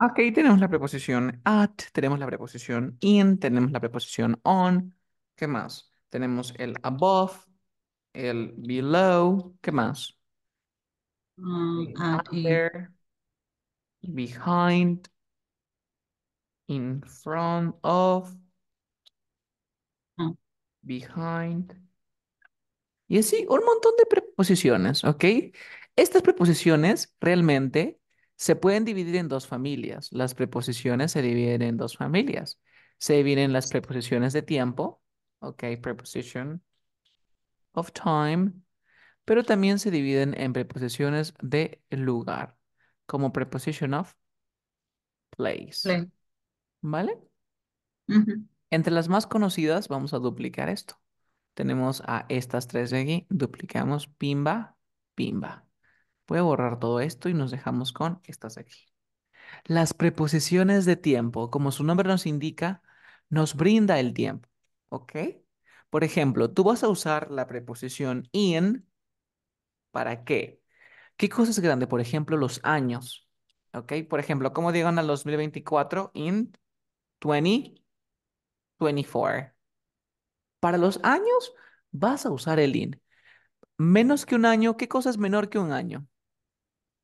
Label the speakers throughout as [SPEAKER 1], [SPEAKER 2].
[SPEAKER 1] Ok, tenemos la preposición at, tenemos la preposición in, tenemos la preposición on. ¿Qué más? Tenemos el above, el below. ¿Qué más? Um, behind, in front of, ah. behind. Y así un montón de preposiciones, ¿ok? Estas preposiciones realmente se pueden dividir en dos familias. Las preposiciones se dividen en dos familias. Se dividen las preposiciones de tiempo, ok, preposition of time, pero también se dividen en preposiciones de lugar, como preposition of place. ¿Vale? Entre las más conocidas vamos a duplicar esto. Tenemos a estas tres de aquí, duplicamos pimba, pimba. Voy a borrar todo esto y nos dejamos con estas aquí. Las preposiciones de tiempo, como su nombre nos indica, nos brinda el tiempo. ¿Ok? Por ejemplo, tú vas a usar la preposición in para qué. ¿Qué cosa es grande? Por ejemplo, los años. ¿Ok? Por ejemplo, ¿cómo llegan al 2024? In 2024. Para los años vas a usar el in. Menos que un año, ¿qué cosa es menor que un año?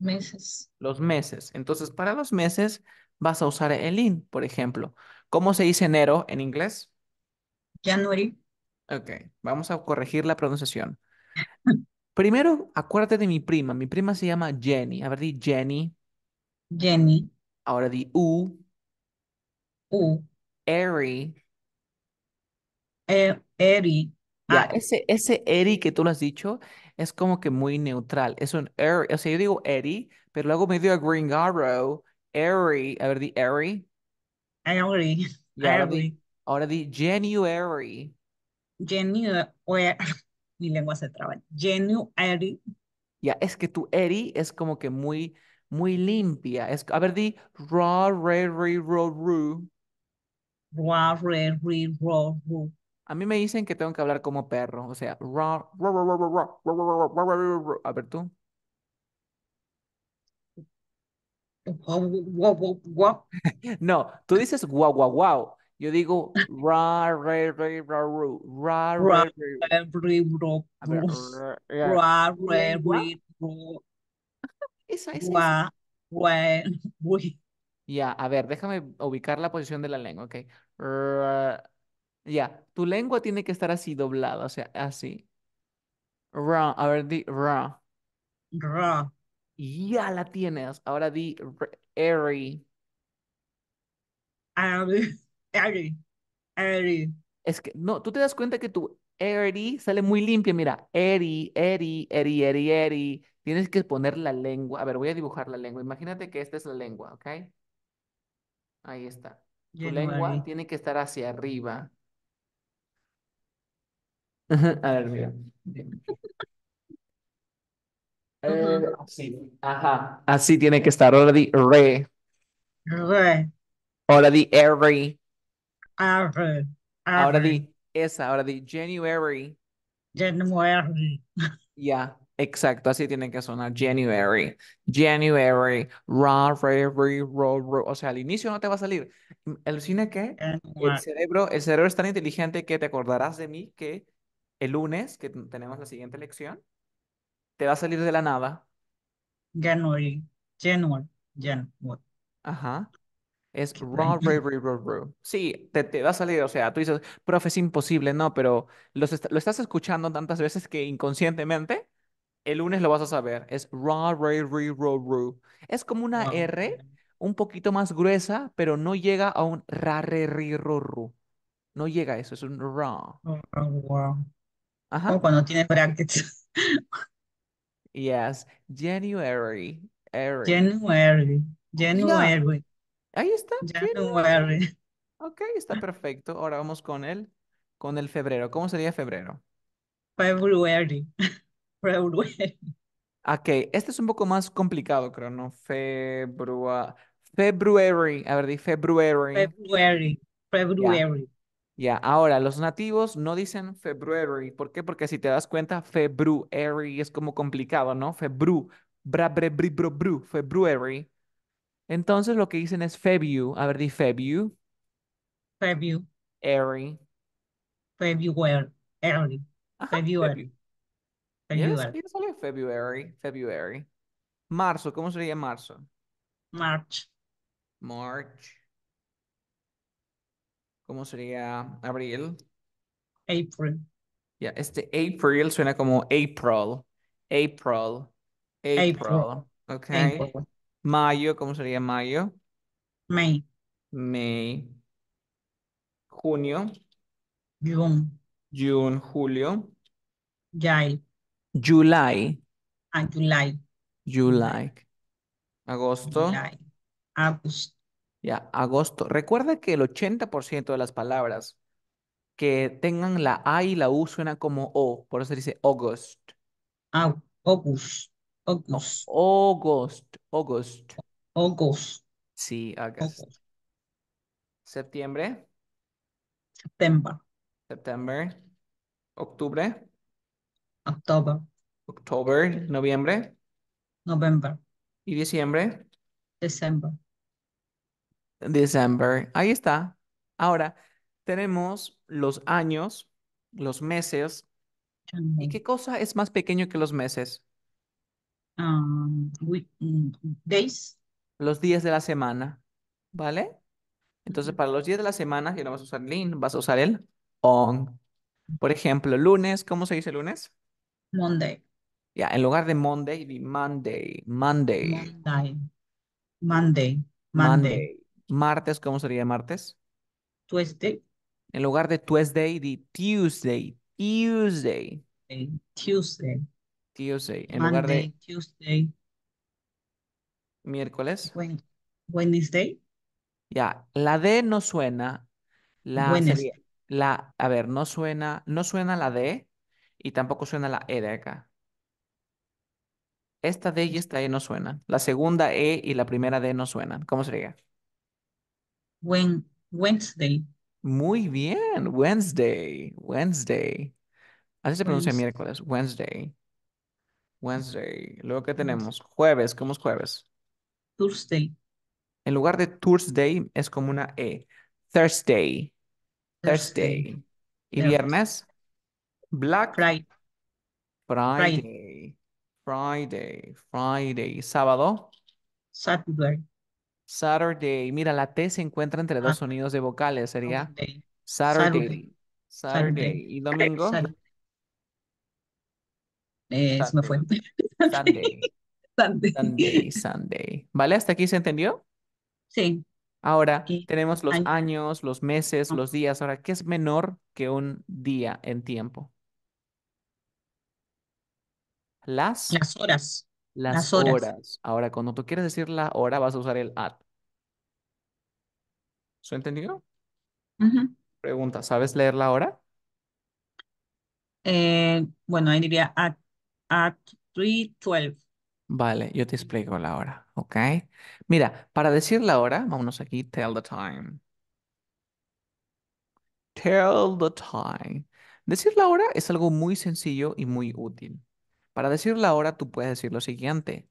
[SPEAKER 2] Meses.
[SPEAKER 1] Los meses. Entonces, para los meses vas a usar el in, por ejemplo. ¿Cómo se dice enero en inglés? January. Ok, vamos a corregir la pronunciación. Primero, acuérdate de mi prima. Mi prima se llama Jenny. A ver, di Jenny. Jenny. Ahora di U. U. Eri. Eh, Ah, ese, ese Eri que tú lo has dicho es como que muy neutral. Es un airy, o sea, yo digo eddie, pero luego me dio Green arrow Eri. a ver, di Eri. Eri. Ahora di, ahora January. January. Mi lengua se traba. January. Ya, es que tu Eri es como que muy, muy limpia. Es, a ver, di ra, re, re, ro, a mí me dicen que tengo que hablar como perro, o sea, a ver tú. No, tú dices guau guau guau. Yo digo ra ra ra ra Ra Ya, a ver, déjame ubicar la posición de la lengua, ¿ok? Ya, tu lengua tiene que estar así doblada, o sea, así. Ra, a ver, di ra. Ra. Ya la tienes. Ahora di airy. Airy. Airy. Es que, no, tú te das cuenta que tu airy sale muy limpia. Mira, airy, airy, airy, airy, Tienes que poner la lengua. A ver, voy a dibujar la lengua. Imagínate que esta es la lengua, ¿ok? Ahí está. Tu lengua tiene que estar hacia arriba. A ver, mira. Eh, así. Ajá. Así tiene que estar. Ahora di re. Re, Ahora di every. Ahora di esa. Ahora di January. January, Ya, exacto. Así tiene que sonar. January. January. Ra, re, re, ro, O sea, al inicio no te va a salir. El cine, ¿qué? Eh, el cerebro, el cerebro es tan inteligente que te acordarás de mí que el lunes, que tenemos la siguiente lección, te va a salir de la nada.
[SPEAKER 2] January. January.
[SPEAKER 1] Ajá. Es raw, raw, raw, raw, Sí, te, te va a salir, o sea, tú dices, profe, es imposible, no, pero los lo estás escuchando tantas veces que inconscientemente el lunes lo vas a saber. Es raw, raw, raw, raw, raw. Es como una ah, R un poquito más gruesa, pero no llega a un ra, No llega a eso, es un raw.
[SPEAKER 2] wow. Ajá. O cuando tienes
[SPEAKER 1] brackets. Yes, January. January. Oh, January. Ahí está. January. Ok, está perfecto. Ahora vamos con el, con el febrero. ¿Cómo sería febrero? February. February. Ok, este es un poco más complicado, creo, ¿no? February. February. A ver, di February. February. February. Ya, ahora, los nativos no dicen February. ¿Por qué? Porque si te das cuenta, February es como complicado, ¿no? Febru, bra, bru, February. Entonces lo que dicen es Febu. A ver, di Febu. Febu.
[SPEAKER 2] ari. February. February. February.
[SPEAKER 1] February. February. Marzo, ¿cómo sería marzo? March. March. ¿Cómo sería abril? April. Ya, este April suena como April. April. April. Okay. Ok. Mayo, ¿cómo sería mayo? May. May. Junio. June. June, julio. July. July. Ah, July.
[SPEAKER 2] Agosto.
[SPEAKER 1] July. August. Ya, agosto. Recuerda que el 80% de las palabras que tengan la A y la U suena como O, por eso dice August. Ah, August. August. August. August. August. Sí, August. Septiembre. septembre September. Octubre. October. October. Noviembre. November. ¿Y diciembre? Diciembre. December. Ahí está. Ahora tenemos los años, los meses. ¿Y qué cosa es más pequeño que los meses? Um, mm, days. Los días de la semana. ¿Vale? Entonces, para los días de la semana, ya no vas a usar lean, vas a usar el on. Por ejemplo, lunes, ¿cómo se dice lunes? Monday. Ya, en lugar de Monday, Monday, Monday.
[SPEAKER 2] Monday.
[SPEAKER 1] Monday. Monday. Monday. Martes, ¿cómo sería martes? Tuesday. En lugar de Tuesday, di Tuesday. Tuesday. Tuesday. Tuesday. En lugar de.
[SPEAKER 2] Tuesday.
[SPEAKER 1] Miércoles. Wednesday. Ya, la D no suena. La, la, a ver, no suena, no suena la D y tampoco suena la E de acá. Esta D y esta E no suenan. La segunda E y la primera D no suenan. ¿Cómo sería? Wednesday. Muy bien, Wednesday, Wednesday. Así se pronuncia miércoles, Wednesday. Wednesday. Luego, que tenemos? Jueves, ¿cómo es jueves? Thursday. En lugar de Thursday, es como una E. Thursday. Thursday. ¿Y viernes? Black Friday. Friday. Friday. Friday. ¿Sábado? Saturday. Saturday. Mira, la T se encuentra entre ah. dos sonidos de vocales. Sería Saturday. Saturday. ¿Y domingo? Eh, Sunday. fue. Sunday. Sunday. Sunday. ¿Vale? ¿Hasta aquí se entendió? Sí. Ahora tenemos los años, los meses, ah. los días. Ahora, ¿qué es menor que un día en tiempo? Las. Las horas. Las, horas. Ahora, cuando tú quieres decir la hora, vas a usar el at. ¿su entendido? Pregunta, ¿sabes leer la hora? Eh, bueno, ahí diría at, at 3.12. Vale, yo te explico la hora, ¿ok? Mira, para decir la hora, vámonos aquí, tell the time. Tell the time. Decir la hora es algo muy sencillo y muy útil. Para decir la hora, tú puedes decir lo siguiente.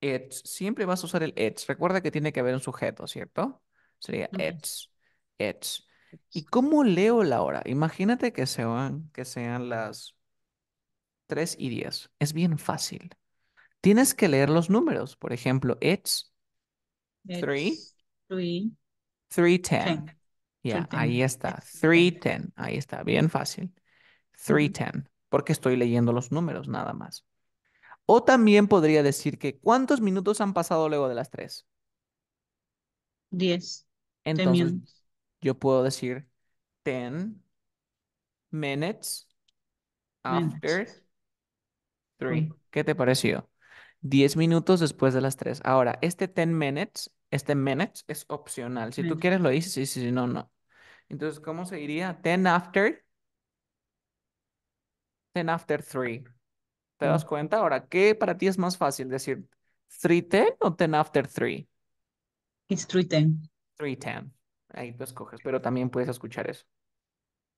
[SPEAKER 1] It's, siempre vas a usar el it's. Recuerda que tiene que haber un sujeto, ¿cierto? Sería it's, it's. ¿Y cómo leo la hora? Imagínate que sean, las 3 y 10. Es bien fácil. Tienes que leer los números. Por ejemplo, it's
[SPEAKER 2] 3. 3.
[SPEAKER 1] 310. Ya, ahí está. 3, 310. Ahí está. Bien fácil. 310 porque estoy leyendo los números nada más. O también podría decir que ¿cuántos minutos han pasado luego de las tres? 10. Entonces, yo puedo decir 10 minutes after 3. ¿Qué te pareció? Diez minutos después de las tres. Ahora, este ten minutes, este minutes es opcional. Si tú quieres lo dices sí, si no, no. Entonces, ¿cómo se diría? 10 after Ten after three. ¿Te das mm. cuenta? Ahora, ¿qué para ti es más fácil decir ten o ten after three? It's Three ten. Ahí tú escoges, pero también puedes escuchar eso.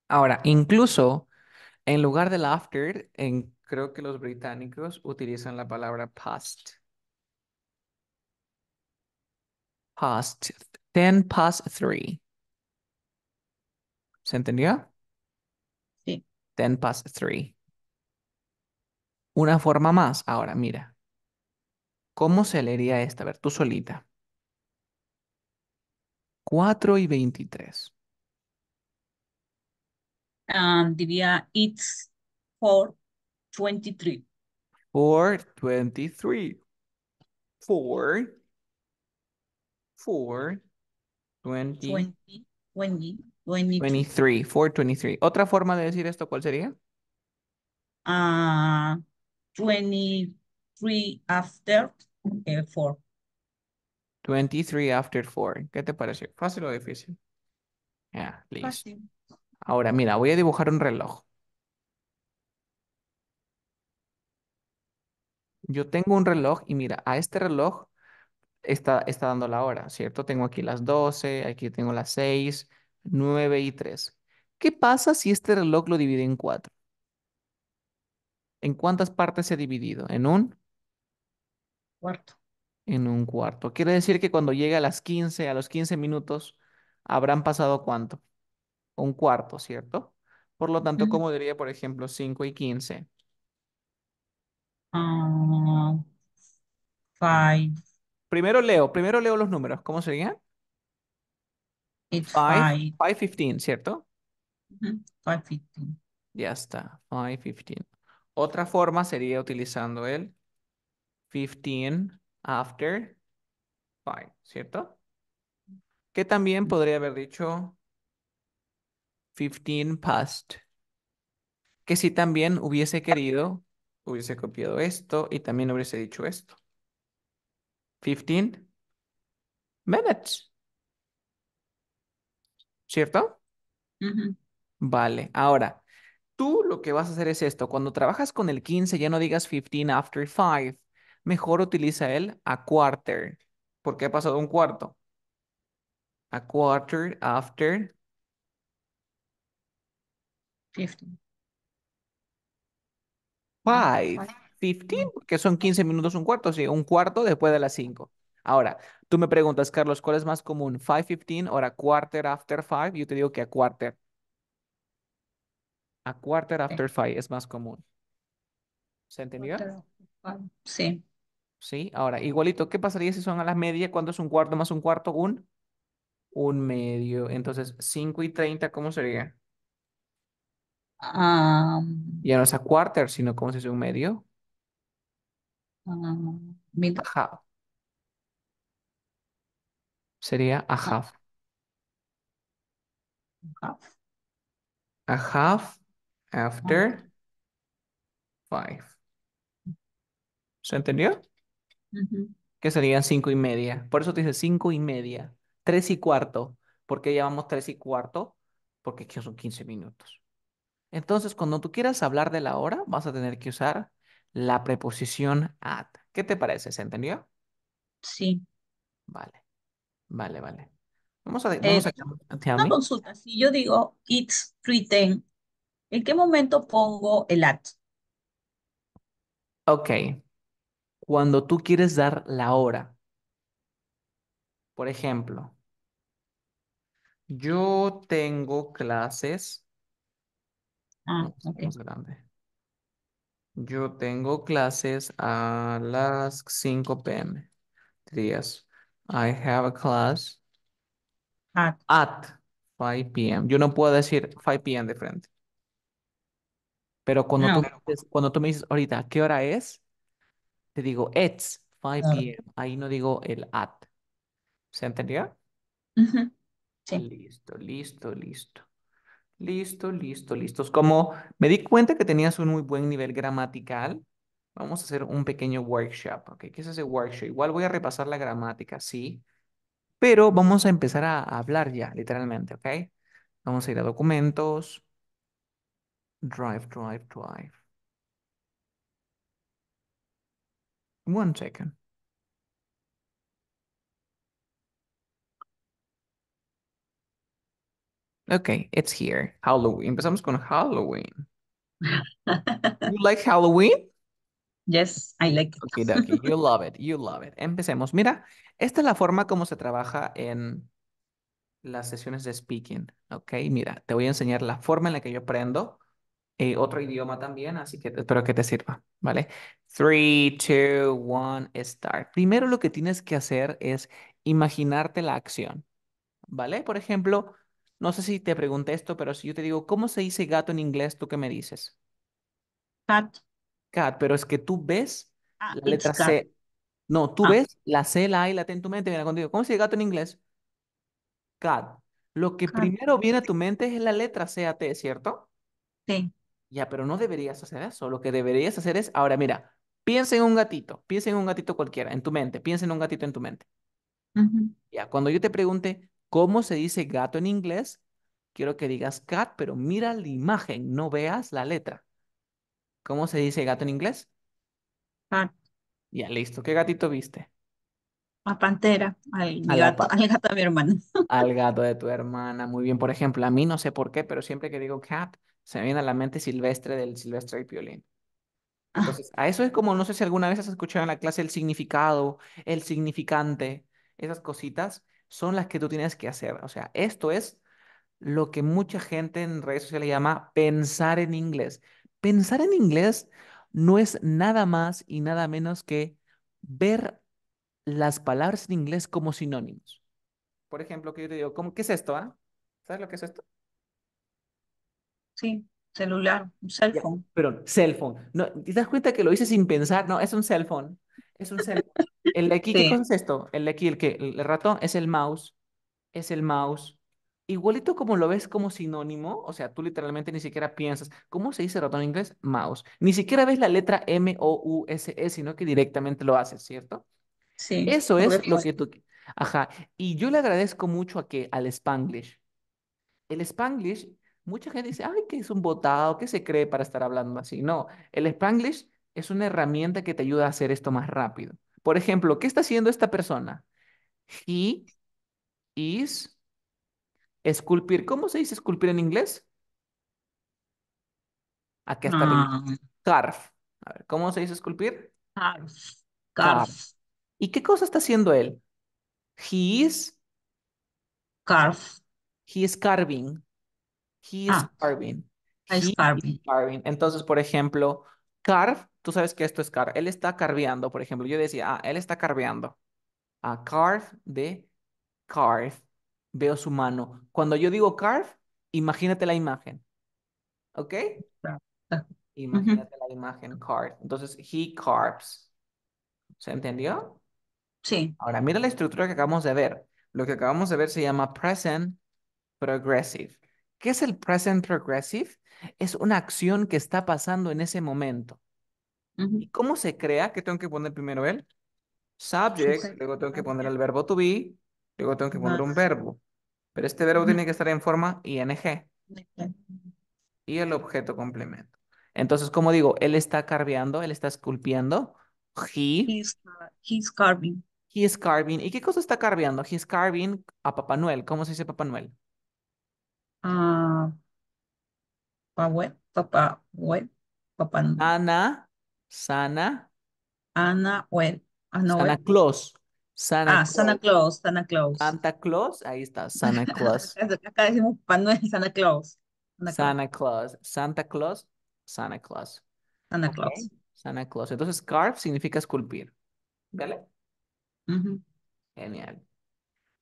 [SPEAKER 1] Ahora, incluso en lugar del after, creo que los británicos utilizan la palabra past. Past. Ten past three. ¿Se entendió? Sí. Ten past three. Una forma más. Ahora, mira. ¿Cómo se leería esta? A ver, tú solita. 4 y 23.
[SPEAKER 2] Um, diría, it's 4 23.
[SPEAKER 1] 4. 23.
[SPEAKER 2] 4.
[SPEAKER 1] 20. 20. 20, 23. 423. ¿Otra forma de decir esto cuál sería? Ah,
[SPEAKER 2] 23 after 4. Eh,
[SPEAKER 1] 23 after 4. ¿Qué te parece? ¿Fácil o difícil? Yeah, please. Ahora, mira, voy a dibujar un reloj. Yo tengo un reloj y mira, a este reloj está, está dando la hora, ¿cierto? Tengo aquí las 12, aquí tengo las 6, 9 y 3. ¿Qué pasa si este reloj lo divide en 4? ¿En cuántas partes se ha dividido? ¿En un? Cuarto. En un cuarto. Quiere decir que cuando llegue a las 15, a los 15 minutos, habrán pasado cuánto? Un cuarto, ¿cierto? Por lo tanto, ¿cómo diría, por ejemplo, 5 y 15? Ah, primero leo, primero leo los números. ¿Cómo sería? 5. five. 5.15, ¿cierto? Ya está, fifteen. Otra forma sería utilizando el 15 after 5, ¿cierto? Que también podría haber dicho 15 past. Que si también hubiese querido, hubiese copiado esto y también hubiese dicho esto. 15 minutes. ¿Cierto? Vale, ahora Tú lo que vas a hacer es esto. Cuando trabajas con el 15, ya no digas 15 after 5. Mejor utiliza el a quarter. Porque ha pasado un cuarto. A quarter after 15. 5. 15, porque son 15 minutos, un cuarto, sí, un cuarto después de las 5. Ahora, tú me preguntas, Carlos, ¿cuál es más común? 5.15 o a quarter after 5? Yo te digo que a quarter. A quarter after five es más común. ¿Se entendió? Sí. Sí, ahora, igualito, ¿qué pasaría si son a las medias? ¿Cuánto es un cuarto más un cuarto? Un, un medio. Entonces, cinco y treinta, ¿cómo sería? ya no es a quarter, sino ¿cómo se dice un medio.
[SPEAKER 2] a half.
[SPEAKER 1] Sería a half. half. A half after five. ¿Se entendió? Que serían cinco y media. Por eso te dice cinco y media. Tres y cuarto. ¿Por qué llamamos tres y cuarto? Porque aquí son 15 minutos. Entonces, cuando tú quieras hablar de la hora, vas a tener que usar la preposición at. ¿Qué te parece? ¿Se entendió? Sí. Vale. Vale, vale. Vamos a... Vamos eh, una consulta.
[SPEAKER 2] Si yo digo, it's 310, ¿En qué momento pongo
[SPEAKER 1] el at? Ok. Cuando tú quieres dar la hora. Por ejemplo, yo tengo clases. Ah, okay. Yo tengo clases a las 5 p.m. Días. I have a class at, at 5 p.m. Yo no puedo decir 5 p.m. de frente. Pero cuando ah, tú, cuando tú me dices ahorita, ¿qué hora es? Te digo, it's 5 p.m. Ahí no digo el at. ¿Se entendió? Sí. Listo, listo, listo. Listo, listo, listos. Como me di cuenta que tenías un muy buen nivel gramatical, vamos a hacer un pequeño workshop, okay ¿Qué es ese workshop? Igual voy a repasar la gramática, sí, pero vamos a empezar a, hablar ya, literalmente, ¿ok? Vamos a ir a documentos, drive, drive, drive. One second. Okay, it's here. Halloween. Empezamos con Halloween. you like Halloween? Yes, I like it. Okay, okay. You love it, you love it. Empecemos. Mira, esta es la forma como se trabaja en las sesiones de speaking. Ok, mira, te voy a enseñar la forma en la que yo aprendo eh, otro idioma también, así que espero que te sirva, ¿vale? 3, 2, 1, start. Primero lo que tienes que hacer es imaginarte la acción, ¿vale? Por ejemplo, no sé si te pregunté esto, pero si yo te digo, ¿cómo se dice gato en inglés? ¿Tú qué me dices? Cat. Cat, pero es que tú ves ah, la letra C. No, tú ah. ves la C, la A y la T en tu mente. Viene contigo. ¿Cómo se dice gato en inglés? Cat. Lo que primero viene a tu mente es la letra C, A, T, ¿cierto? Sí. Ya, pero no deberías hacer eso. Lo que deberías hacer es, ahora mira, piensa en un gatito, piensa en un gatito cualquiera, en tu mente, piensa en un gatito en tu mente. Ya, cuando yo te pregunte cómo se dice gato en inglés, quiero que digas cat, pero mira la imagen, no veas la letra. ¿Cómo se dice gato en inglés? Cat. Ya, listo. ¿Qué gatito viste? A
[SPEAKER 2] pantera, al
[SPEAKER 1] gato, al gato de mi hermana. Al gato de tu hermana. Muy bien, por ejemplo, a mí no sé por qué, pero siempre que digo cat, se me viene a la mente Silvestre del Silvestre y violín. Ah. Entonces, a eso es como, no sé si alguna vez has escuchado en la clase el significado, el significante, esas cositas son las que tú tienes que hacer. O sea, esto es lo que mucha gente en redes sociales llama pensar en inglés. Pensar en inglés no es nada más y nada menos que ver las palabras en inglés como sinónimos. Por ejemplo, que yo te digo, ¿cómo, ¿qué es esto? Ah? ¿Sabes lo que es esto? sí, celular, un cell phone. cell phone. No, ¿Te das cuenta que lo hice sin pensar? No, es un cell phone. Es un cell phone. El de aquí, ¿qué es esto? El de aquí, el que el ratón es el mouse, es el mouse. Igualito como lo ves como sinónimo, o sea, tú literalmente ni siquiera piensas, ¿cómo se dice ratón en inglés? Mouse. Ni siquiera ves la letra M-O-U-S-E, sino que directamente lo haces, ¿cierto? Sí. Eso es lo que tú... Ajá. Y yo le agradezco mucho a que, al Spanglish. El Spanglish mucha gente dice, ay, que es un botado, que se cree para estar hablando así. No, el Spanglish es una herramienta que te ayuda a hacer esto más rápido. Por ejemplo, ¿qué está haciendo esta persona? He is esculpir. ¿Cómo se dice esculpir en inglés? Aquí está. el ah. Carf. A ver, ¿cómo se dice esculpir? Carf. ¿Y qué cosa está haciendo él? He is. Carf. He is carving. He carving. Ah. He carving. Entonces, por ejemplo, carve, tú sabes que esto es carve. Él está carveando, por ejemplo. Yo decía, ah, él está carveando. A carve de carve. Veo su mano. Cuando yo digo carve, imagínate la imagen. ¿Ok? Imagínate la imagen carve. Entonces, he carves. ¿Se entendió? Sí. Ahora, mira la estructura que acabamos de ver. Lo que acabamos de ver se llama present progressive. ¿Qué es el present progressive? Es una acción que está pasando en ese momento. ¿Y cómo se crea? ¿Qué tengo que poner primero él? Subject, luego tengo que poner el verbo to be, luego tengo que poner un verbo. Pero este verbo tiene que estar en forma ing. Y el objeto complemento. Entonces, como digo, él está carveando, él está esculpiendo. He. He's, carving. He is carving. ¿Y qué cosa está carveando? He's carving a Papá Noel. ¿Cómo se dice Papá Noel?
[SPEAKER 2] Ah, Papá, papá, web, papá,
[SPEAKER 1] Ana, Sana,
[SPEAKER 2] Ana, wen Ana, ah, Sana Claus.
[SPEAKER 1] Sana, Ah, Santa Claus, Santa Claus. Santa Claus, ahí está, Santa Claus. Acá decimos Papá Santa Claus. Santa Claus. Santa Claus, Santa Claus, Santa Claus. Santa Claus. Entonces, scarf significa esculpir. ¿Vale? Genial.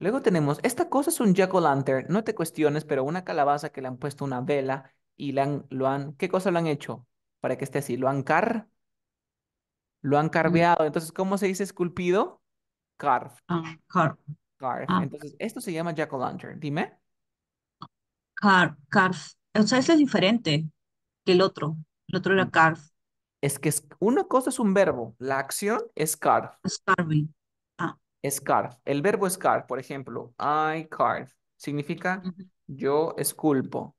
[SPEAKER 1] Luego tenemos, esta cosa es un jack-o'-lantern, no te cuestiones, pero una calabaza que le han puesto una vela y le han, lo han, ¿qué cosa lo han hecho para que esté así? ¿Lo han car? ¿Lo han mm. carveado? Entonces, ¿cómo se dice esculpido? Carve. Ah, carve. Carve. Ah. Entonces, esto se llama jack-o'-lantern, dime. Carve, carve. O sea, ese es diferente que el otro. El otro era mm. carve. Es que una cosa es un verbo, la acción es carve. Es carving. Scarf. El verbo scarf, por ejemplo, I carve, significa yo esculpo.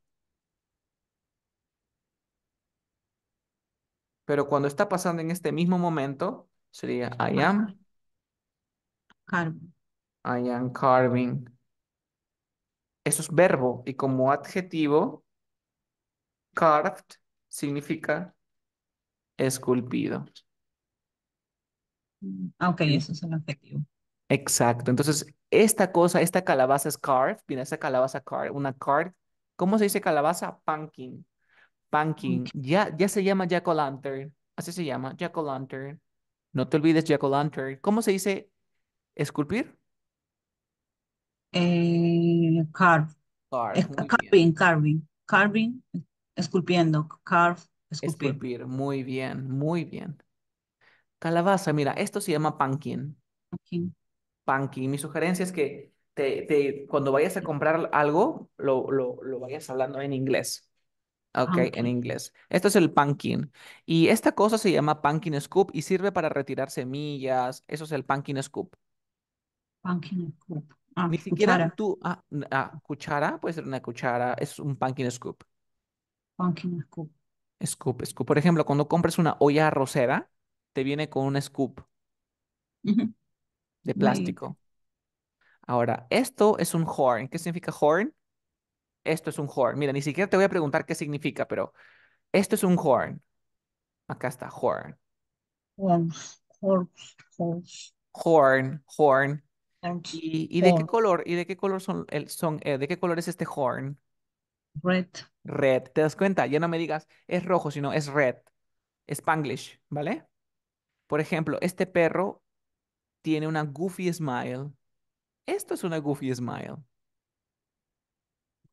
[SPEAKER 1] Pero cuando está pasando en este mismo momento, sería I am. Carving. I am carving. Eso es verbo. Y como adjetivo, carved significa esculpido. Mm, ok, eso es un adjetivo. Exacto. Entonces, esta cosa, esta calabaza scarf, viene esa calabaza Carve, una Carve. ¿cómo se dice calabaza? Pumpkin. Pumpkin. Ya, ya se llama Jack lantern Así se llama, Jack O'Lantern. No te olvides Jack O'Lantern. ¿Cómo se dice esculpir? Eh,
[SPEAKER 2] carve. carving, carving,
[SPEAKER 1] carving, esculpiendo, carve, esculpir. esculpir. Muy bien, muy bien. Calabaza, mira, esto se llama pumpkin. Pumpkin. Mi sugerencia es que te, cuando vayas a comprar algo, lo, lo, lo vayas hablando en inglés. Ok, ah, en inglés. Esto es el pumpkin. Y esta cosa se llama pumpkin scoop y sirve para retirar semillas. Eso es el pumpkin scoop. Pumpkin scoop. Ah, Ni siquiera tú. Ah, ah, cuchara, puede ser una cuchara. Es un pumpkin scoop. Pumpkin scoop. Scoop, scoop. Por ejemplo, cuando compres una olla arrocera, te viene con un scoop de mm. plástico. Ahora, esto es un horn. ¿Qué significa horn? Esto es un horn. Mira, ni siquiera te voy a preguntar qué significa, pero esto es un horn. Acá está, horn. Horn. Horn, horn. ¿Y, de qué color? ¿Y de qué color son, el, son eh, de qué color es este horn? Red. Red. ¿Te das cuenta? Ya no me digas es rojo, sino es red. Es ¿vale? Por ejemplo, este perro tiene una goofy smile. Esto es una goofy smile.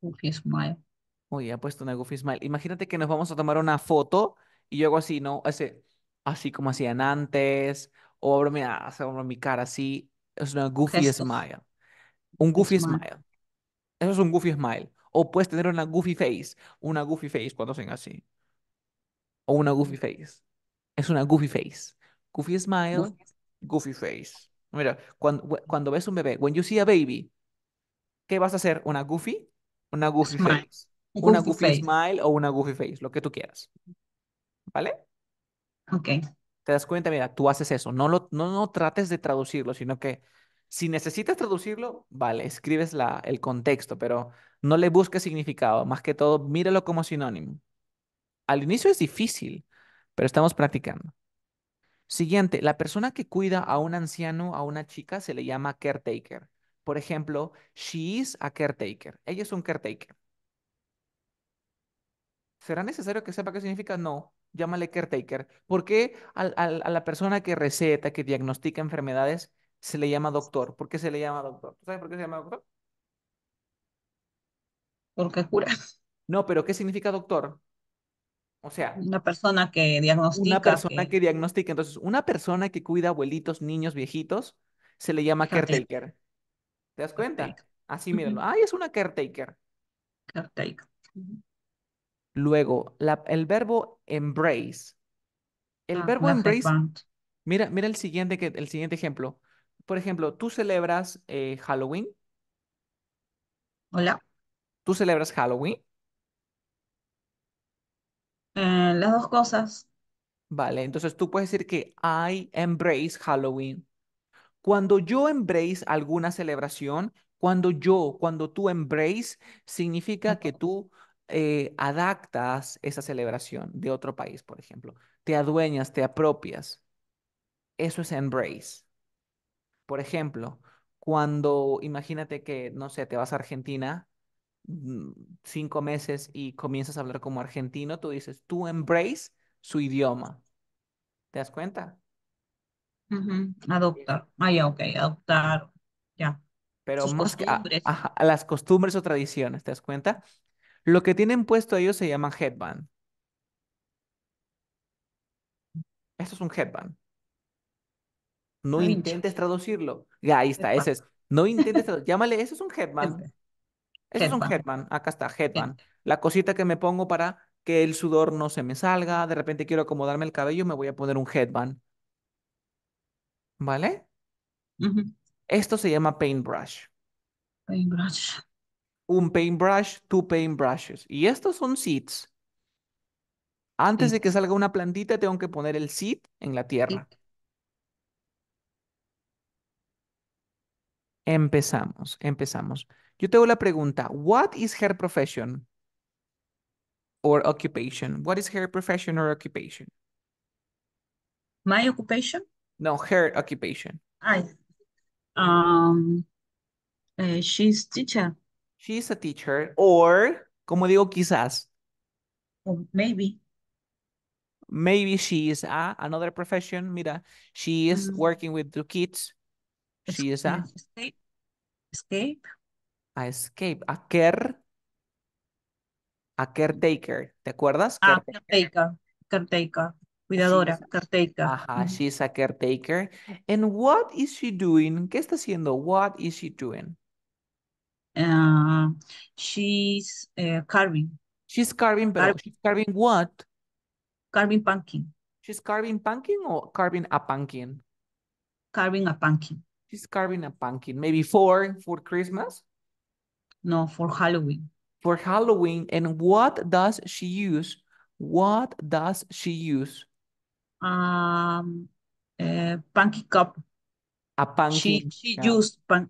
[SPEAKER 2] Goofy smile.
[SPEAKER 1] Oye, ha puesto una goofy smile. Imagínate que nos vamos a tomar una foto y yo hago así, ¿no? así como hacían antes, o abro mi, ah, mi cara así. Es una goofy smile. Un goofy smile. Eso es un goofy smile. O puedes tener una goofy face. Una goofy face cuando hacen así. O una goofy face. Es una goofy face. Goofy smile goofy face. Mira, cuando, ves un bebé, when you see a baby, ¿qué vas a hacer? ¿Una goofy? ¿Una goofy face? ¿Una goofy smile o una goofy face? Lo que tú quieras. ¿Vale? Ok. Te das cuenta, mira, tú haces eso. No, lo, no, no trates de traducirlo, sino que si necesitas traducirlo, vale, escribes la, el contexto, pero no le busques significado. Más que todo, míralo como sinónimo. Al inicio es difícil, pero estamos practicando. Siguiente, la persona que cuida a un anciano, a una chica, se le llama caretaker. Por ejemplo, she is a caretaker. Ella es un caretaker. ¿Será necesario que sepa qué significa? No, llámale caretaker. ¿Por qué a, la persona que receta, que diagnostica enfermedades, se le llama doctor? ¿Por qué se le llama doctor? sabes por qué se llama doctor? Porque cura. No, pero ¿qué significa doctor? O sea, una persona que diagnostica. Una persona que... diagnostica. Entonces, una persona que cuida abuelitos, niños, viejitos, se le llama caretaker. ¿Te das cuenta? Así, mírenlo. ah Ay, es una caretaker. Caretaker. Luego, la, el verbo embrace. El ah, verbo embrace. Mira, mira el siguiente, que, el siguiente ejemplo. Por ejemplo, tú celebras eh, Halloween. Hola. ¿Tú celebras Halloween? Eh, las dos cosas. Vale, entonces tú puedes decir que I embrace Halloween. Cuando yo embrace alguna celebración, cuando yo, cuando tú embrace, significa que tú eh, adaptas esa celebración de otro país, por ejemplo. Te adueñas, te apropias. Eso es embrace. Por ejemplo, cuando imagínate que, no sé, te vas a Argentina Mm, cinco meses y comienzas a hablar como argentino, tú dices, tú embrace su idioma. ¿Te das cuenta? Adoptar. Ah, ya, ok, adoptar. Ya. Pero A, las costumbres o tradiciones, ¿te das cuenta? Lo que tienen puesto ellos se llama headband. Esto es un headband. No intentes traducirlo. Ya, ahí está, ese es. No intentes traducirlo. Llámale, eso es un headband. Eso es un headband. Acá está, headband. La cosita que me pongo para que el sudor no se me salga. De repente quiero acomodarme el cabello, me voy a poner un headband. ¿Vale? Esto se llama paintbrush. Paintbrush. Un paintbrush, two paintbrushes. Y estos son seeds. Antes de que salga una plantita, tengo que poner el seed en la tierra. Empezamos, empezamos. Yo te la pregunta, what is her profession or occupation? What is her profession or occupation? My occupation? No, her occupation.
[SPEAKER 2] I, um, uh,
[SPEAKER 1] she's teacher. She's a teacher or, como digo, quizás. Oh, maybe. Maybe she is a, another profession. Mira, she is mm -hmm. working with the kids. She escape, is a... Escape. Escape a escape, a care, a caretaker, ¿te acuerdas? Ah, caretaker, caretaker, cuidadora, caretaker. Ajá, she's a caretaker. And what is she doing? ¿Qué está haciendo? What is she doing? Uh, she's uh, carving. She's carving, pero she's carving what? Carving pumpkin. She's carving pumpkin or carving a pumpkin? Carving a pumpkin. She's carving a pumpkin. Maybe for for Christmas? No, for Halloween. For Halloween. And what does she use? What does she use? Um, a eh, pancake cup. A pumpkin she, she cup. used pan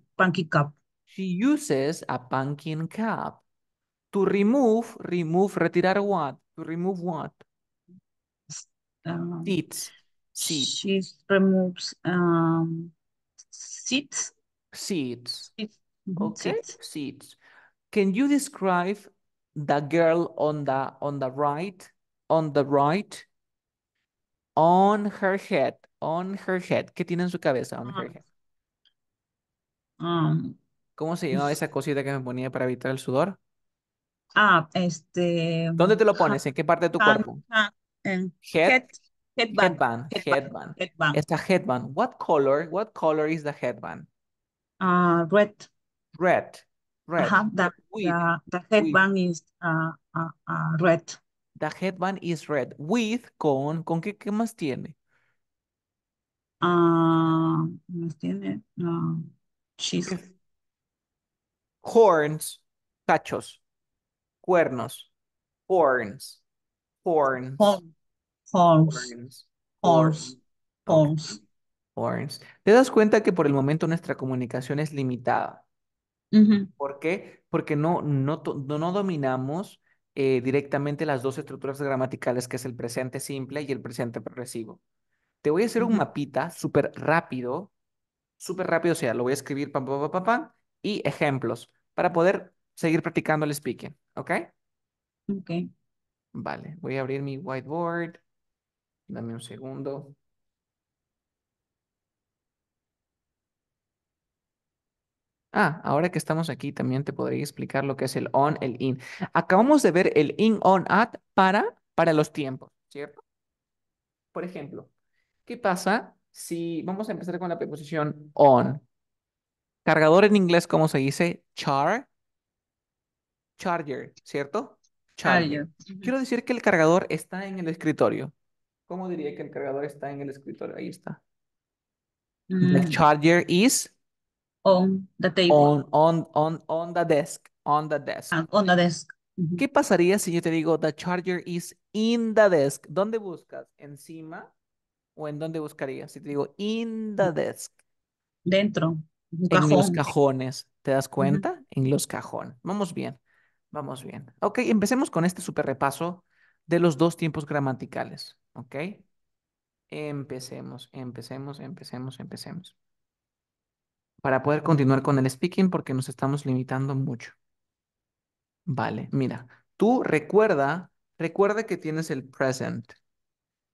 [SPEAKER 1] cup. She uses a pumpkin cup. To remove, remove, retirar what? To remove what? Um, seeds. seeds. She removes um, seeds. Seeds. Mm-hmm. Okay, seeds. Can you describe the girl on the on the right, on the right, on her head, on her head? ¿Qué tiene en su cabeza? Ah. Ah. ¿Cómo se llama esa cosita que me ponía para evitar el sudor? Ah, este. ¿Dónde te lo pones? ¿En qué parte de tu ah, cuerpo? headband,
[SPEAKER 2] headband,
[SPEAKER 1] headband, headband. Esta headband. What color? What color is the headband? Uh, red. Red red. the, headband is red. The headband is red. With, con, ¿con qué, qué más tiene? Ah, más tiene? Horns, cachos, cuernos, horns, horns. Horns. Horns. Horns. horns. ¿Te das cuenta que por el momento nuestra comunicación es limitada? ¿Por qué? Porque no, no, dominamos eh, directamente las dos estructuras gramaticales, que es el presente simple y el presente progresivo. Te voy a hacer un mapita súper rápido, súper rápido, o sea, lo voy a escribir pam, y ejemplos para poder seguir practicando el speaking, ¿ok? Ok. Vale, voy a abrir mi whiteboard. Dame un segundo. Ah, ahora que estamos aquí también te podría explicar lo que es el on, el in. Acabamos de ver el in, on, at para, para los tiempos, ¿cierto? Por ejemplo, ¿qué pasa si vamos a empezar con la preposición on? Cargador en inglés, ¿cómo se dice? Char. Charger, ¿cierto? Charger. Quiero decir que el cargador está en el escritorio. ¿Cómo diría que el cargador está en el escritorio? Ahí está. Mm. El charger is On the table. On, the desk. On the desk. Ah, on the desk. ¿Qué pasaría si yo te digo the charger is in the desk? ¿Dónde buscas? ¿Encima? ¿O en dónde buscarías? Si te digo in the desk. Dentro. En los cajones. ¿Te das cuenta? En los cajones. Vamos bien. Vamos bien. Ok, empecemos con este super repaso de los dos tiempos gramaticales. Ok. Empecemos, empecemos, empecemos, empecemos para poder continuar con el speaking porque nos estamos limitando mucho. Vale, mira, tú recuerda, recuerda que tienes el present,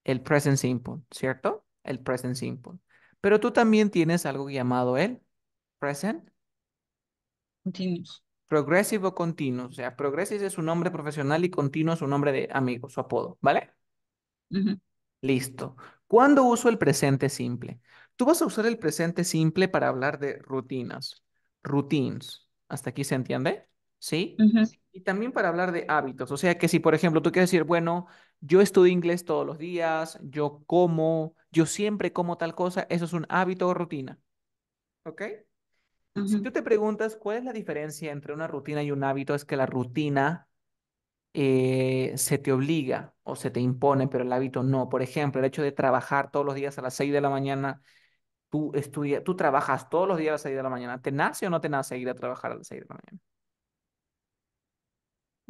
[SPEAKER 1] el present simple, ¿cierto? El present simple. Pero tú también tienes algo llamado el present continuous. Progressive o continuo. O sea, progressive es su nombre profesional y continuo es su nombre de amigo, su apodo, ¿vale? Listo. ¿Cuándo uso el presente simple? Tú vas a usar el presente simple para hablar de rutinas, routines. ¿Hasta aquí se entiende? ¿Sí? Y también para hablar de hábitos. O sea que si, por ejemplo, tú quieres decir, bueno, yo estudio inglés todos los días, yo como, yo siempre como tal cosa, eso es un hábito o rutina. ¿Ok? Si tú te preguntas cuál es la diferencia entre una rutina y un hábito, es que la rutina eh, se te obliga o se te impone, pero el hábito no. Por ejemplo, el hecho de trabajar todos los días a las 6 de la mañana Tú estudias, tú trabajas todos los días a las 6 de la mañana. ¿Te nace o no te nace ir a trabajar a las 6 de la mañana?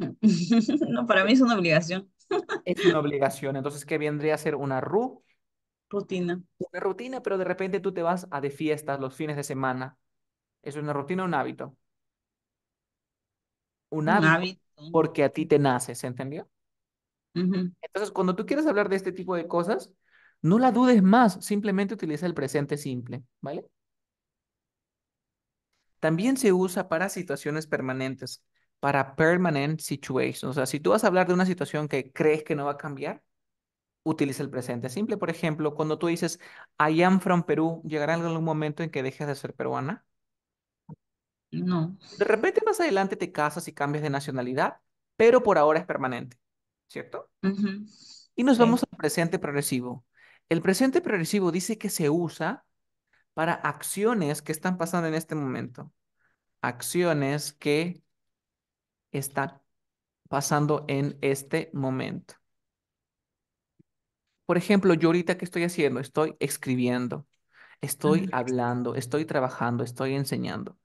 [SPEAKER 2] No, para mí es una obligación.
[SPEAKER 1] Es una obligación. Entonces, ¿qué vendría a ser una RU? Rutina. Una rutina, pero de repente tú te vas a de fiestas los fines de semana. ¿Eso es una rutina o un hábito? Un, hábito, porque a ti te nace, ¿se entendió? Entonces, cuando tú quieres hablar de este tipo de cosas, no la dudes más, simplemente utiliza el presente simple, ¿vale? También se usa para situaciones permanentes, para permanent situations. O sea, si tú vas a hablar de una situación que crees que no va a cambiar, utiliza el presente simple. Por ejemplo, cuando tú dices, I am from Perú, ¿llegará algún momento en que dejes de ser peruana? No. De repente más adelante te casas y cambias de nacionalidad, pero por ahora es permanente, ¿cierto? Y nos vamos al presente progresivo. El presente progresivo dice que se usa para acciones que están pasando en este momento. Acciones que están pasando en este momento. Por ejemplo, yo ahorita que estoy haciendo? Estoy escribiendo, estoy hablando, estoy trabajando, estoy enseñando.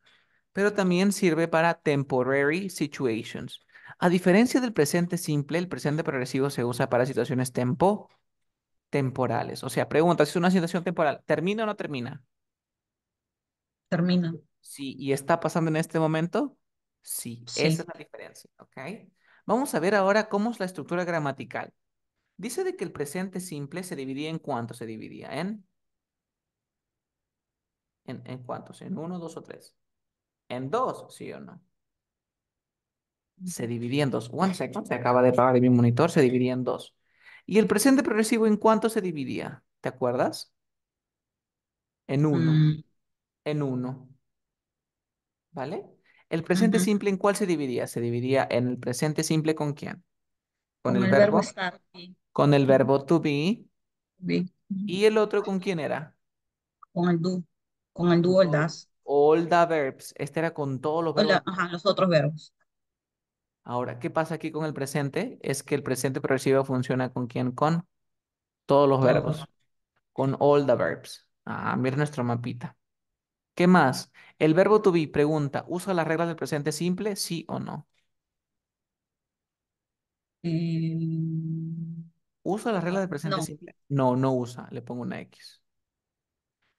[SPEAKER 1] Pero también sirve para temporary situations. A diferencia del presente simple, el presente progresivo se usa para situaciones tempo temporales. O sea, pregunta, si es una situación temporal, ¿termina o no termina? Termina. Sí, ¿y está pasando en este momento? Sí, esa es la diferencia, ¿ok? Vamos a ver ahora cómo es la estructura gramatical. Dice de que el presente simple se dividía en cuánto se dividía, en... ¿En, cuántos? ¿En uno, dos o tres? ¿En dos, sí o no? Se dividía en dos. One second, se acaba de apagar mi monitor, se dividía en dos. ¿Y el presente progresivo en cuánto se dividía? ¿Te acuerdas? En uno. Mm. En uno. ¿Vale? ¿El presente simple en cuál se dividía? Se dividía en el presente simple con quién? Con, el, verbo, estar, Con el verbo to be. ¿Y el otro con quién era? Con el do. Con el do all das. All the verbs. Este era con todos los verbos. ajá, los otros verbos. Ahora, ¿qué pasa aquí con el presente? Es que el presente progresivo funciona con quién? Con todos los verbos. Con all the verbs. A ah, mira nuestro mapita. ¿Qué más? El verbo to be pregunta, ¿usa las reglas del presente simple? ¿Sí o no? Mm, ¿Usa las reglas del presente simple? No, no usa. Le pongo una X.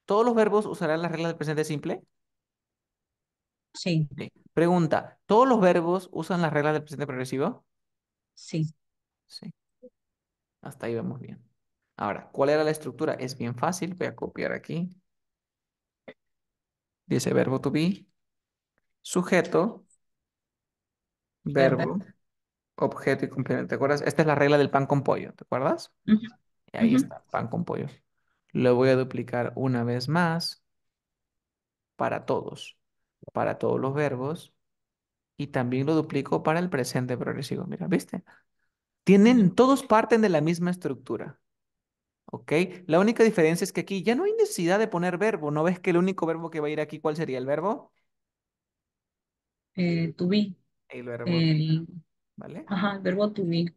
[SPEAKER 1] ¿Todos los verbos usarán las reglas del presente simple? sí. Pregunta, ¿todos los verbos usan las reglas del presente progresivo? Sí. Sí. Hasta ahí vamos bien. Ahora, ¿cuál era la estructura? Es bien fácil, voy a copiar aquí. Dice verbo to be, sujeto, verbo, objeto y complemento. ¿Te acuerdas? Esta es la regla del pan con pollo, ¿te acuerdas? ahí está, pan con pollo. Lo voy a duplicar una vez más para todos para todos los verbos y también lo duplico para el presente progresivo. Mira, ¿viste? Tienen, todos parten de la misma estructura. ¿Ok? La única diferencia es que aquí ya no hay necesidad de poner verbo. ¿No ves que el único verbo que va a ir aquí, cuál sería el verbo?
[SPEAKER 2] Eh, to be.
[SPEAKER 1] El verbo. ¿Vale?
[SPEAKER 2] Ajá, el verbo to be.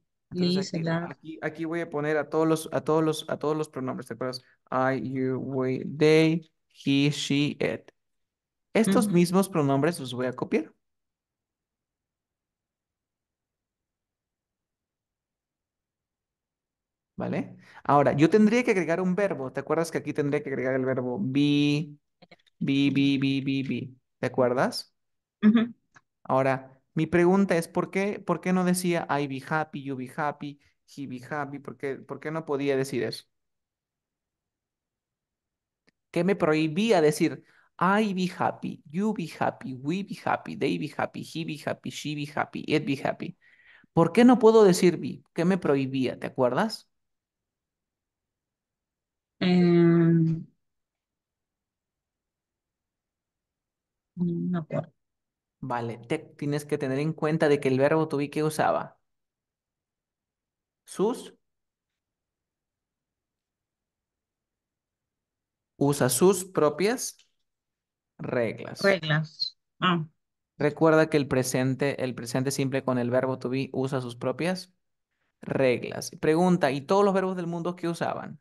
[SPEAKER 1] aquí, voy a poner a todos los, a todos los, a todos los pronombres, ¿te acuerdas? I, you, we, they, he, she, it. Estos mismos pronombres los voy a copiar. ¿Vale? Ahora, yo tendría que agregar un verbo. ¿Te acuerdas que aquí tendría que agregar el verbo be, be, be, be, be, be? ¿Te acuerdas? Ahora, mi pregunta es, ¿por qué, ¿por qué no decía I be happy, you be happy, he be happy? ¿Por qué, por qué no podía decir eso? ¿Qué me prohibía decir? I be happy, you be happy, we be happy, they be happy, he be happy, she be happy, it be happy. ¿Por qué no puedo decir be? ¿Qué me prohibía? ¿Te acuerdas? Em,
[SPEAKER 2] no acuerdo.
[SPEAKER 1] Vale, tienes que tener en cuenta de que el verbo to que usaba. Sus. Usa sus propias Reglas. Reglas. Ah. Recuerda que el presente, el presente simple con el verbo to be usa sus propias reglas. Pregunta, ¿y todos los verbos del mundo que usaban?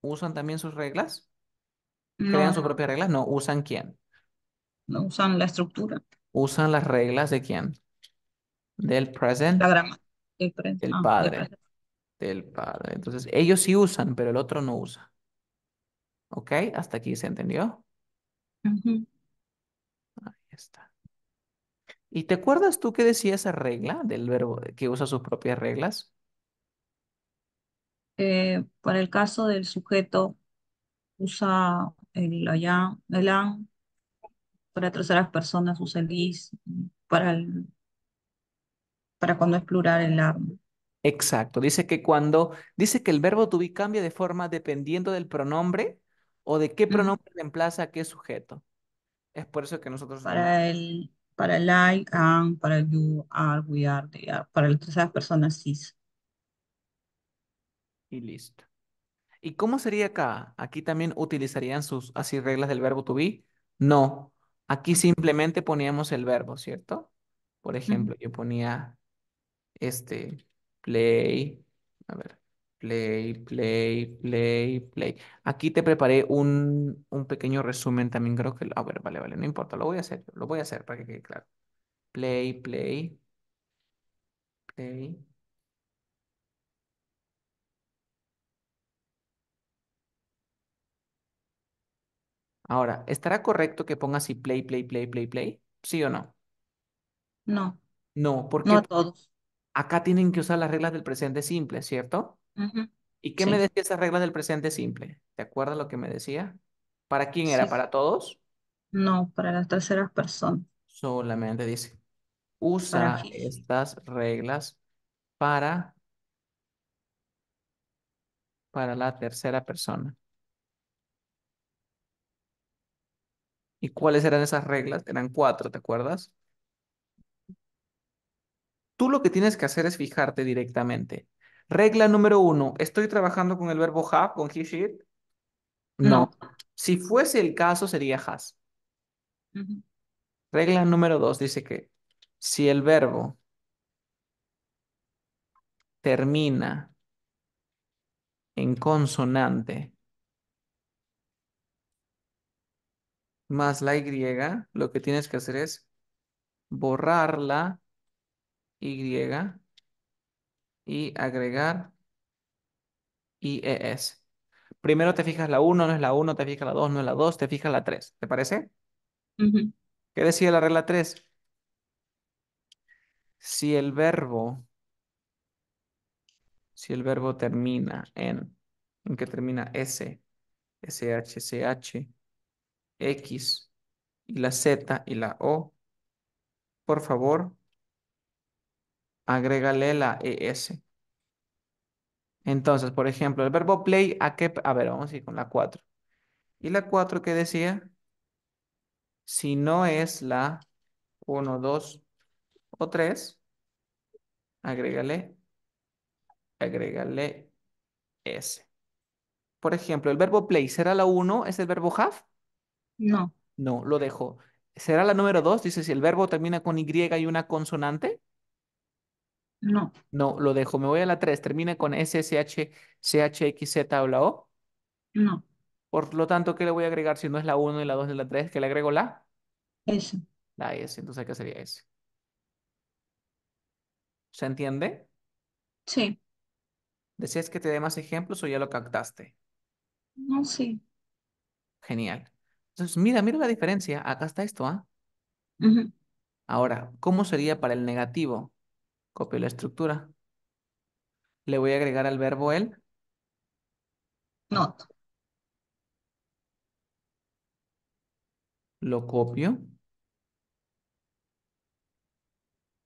[SPEAKER 1] ¿Usan también sus reglas? ¿Crean sus propias reglas? No, ¿usan quién? No, usan la estructura. ¿Usan las reglas de quién? Del presente Del ah, padre. Del padre. Entonces, ellos sí usan, pero el otro no usa. ¿Ok? ¿Hasta aquí se entendió? Ahí está. ¿Y te acuerdas tú qué decía esa regla del verbo que usa sus propias reglas?
[SPEAKER 2] Eh, para el caso del sujeto, usa el allá, el an. Para terceras personas usa el is. Para, el,
[SPEAKER 1] para cuando es plural, el la Exacto. Dice que cuando, dice que el verbo to cambia de forma dependiendo del pronombre o de qué pronombre reemplaza a qué sujeto. Es por eso que nosotros... Para
[SPEAKER 2] el, para el I am, para el you are, we are, para las personas cis.
[SPEAKER 1] Y listo. ¿Y cómo sería acá? ¿Aquí también utilizarían sus así reglas del verbo to be? No. Aquí simplemente poníamos el verbo, ¿cierto? Por ejemplo, yo ponía este play, a ver, Play, play, play, play. Aquí te preparé un, un pequeño resumen también, creo que... A ah, ver, vale, vale, no importa, lo voy a hacer, lo voy a hacer para que quede claro. Play, play, play. Ahora, ¿estará correcto que ponga así play, play, play, play, play? ¿Sí o no? No. No, porque no todos. acá tienen que usar las reglas del presente simple, ¿cierto? ¿Y qué me decía esas reglas del presente simple? ¿Te acuerdas lo que me decía? ¿Para quién era? ¿Para todos?
[SPEAKER 2] No, para las terceras personas.
[SPEAKER 1] Solamente dice, usa estas reglas para, para la tercera persona. ¿Y cuáles eran esas reglas? Eran cuatro, ¿te acuerdas? Tú lo que tienes que hacer es fijarte directamente. Regla número uno, ¿estoy trabajando con el verbo have, con he, No. Si fuese el caso, sería has. Regla número dos dice que si el verbo termina en consonante más la Y, lo que tienes que hacer es borrar la Y y agregar IES. Primero te fijas la 1, no es la 1, te fijas la 2, no es la 2, te fijas la 3. ¿Te parece?
[SPEAKER 2] ¿Qué
[SPEAKER 1] decía la regla 3? Si el verbo, si el verbo termina en, en que termina S, SH, h X, y la Z y la O, por favor, agrégale la ES. Entonces, por ejemplo, el verbo play, ¿a qué? A ver, vamos a ir con la 4. ¿Y la 4 qué decía? Si no es la 1, 2 o 3, agrégale, agrégale S. Por ejemplo, el verbo play, ¿será la 1? ¿Es el verbo have? No. No, lo dejo. ¿Será la número 2? Dice, si el verbo termina con Y y una consonante. No. No, lo dejo. Me voy a la 3. ¿Termina con SSH, CHXZ o la O? No. Por lo tanto, ¿qué le voy a agregar si no es la 1 y la 2 y la 3? ¿Que le agrego la? S. La S. Entonces, ¿qué sería S? ¿Se entiende? Sí. ¿Deseas que te dé más ejemplos o ya lo captaste?
[SPEAKER 2] No, sí.
[SPEAKER 1] Genial. Entonces, mira, mira la diferencia. Acá está esto, ¿ah? Ahora, ¿cómo sería para el negativo? Copio la estructura. Le voy a agregar al verbo el... Not. Lo copio.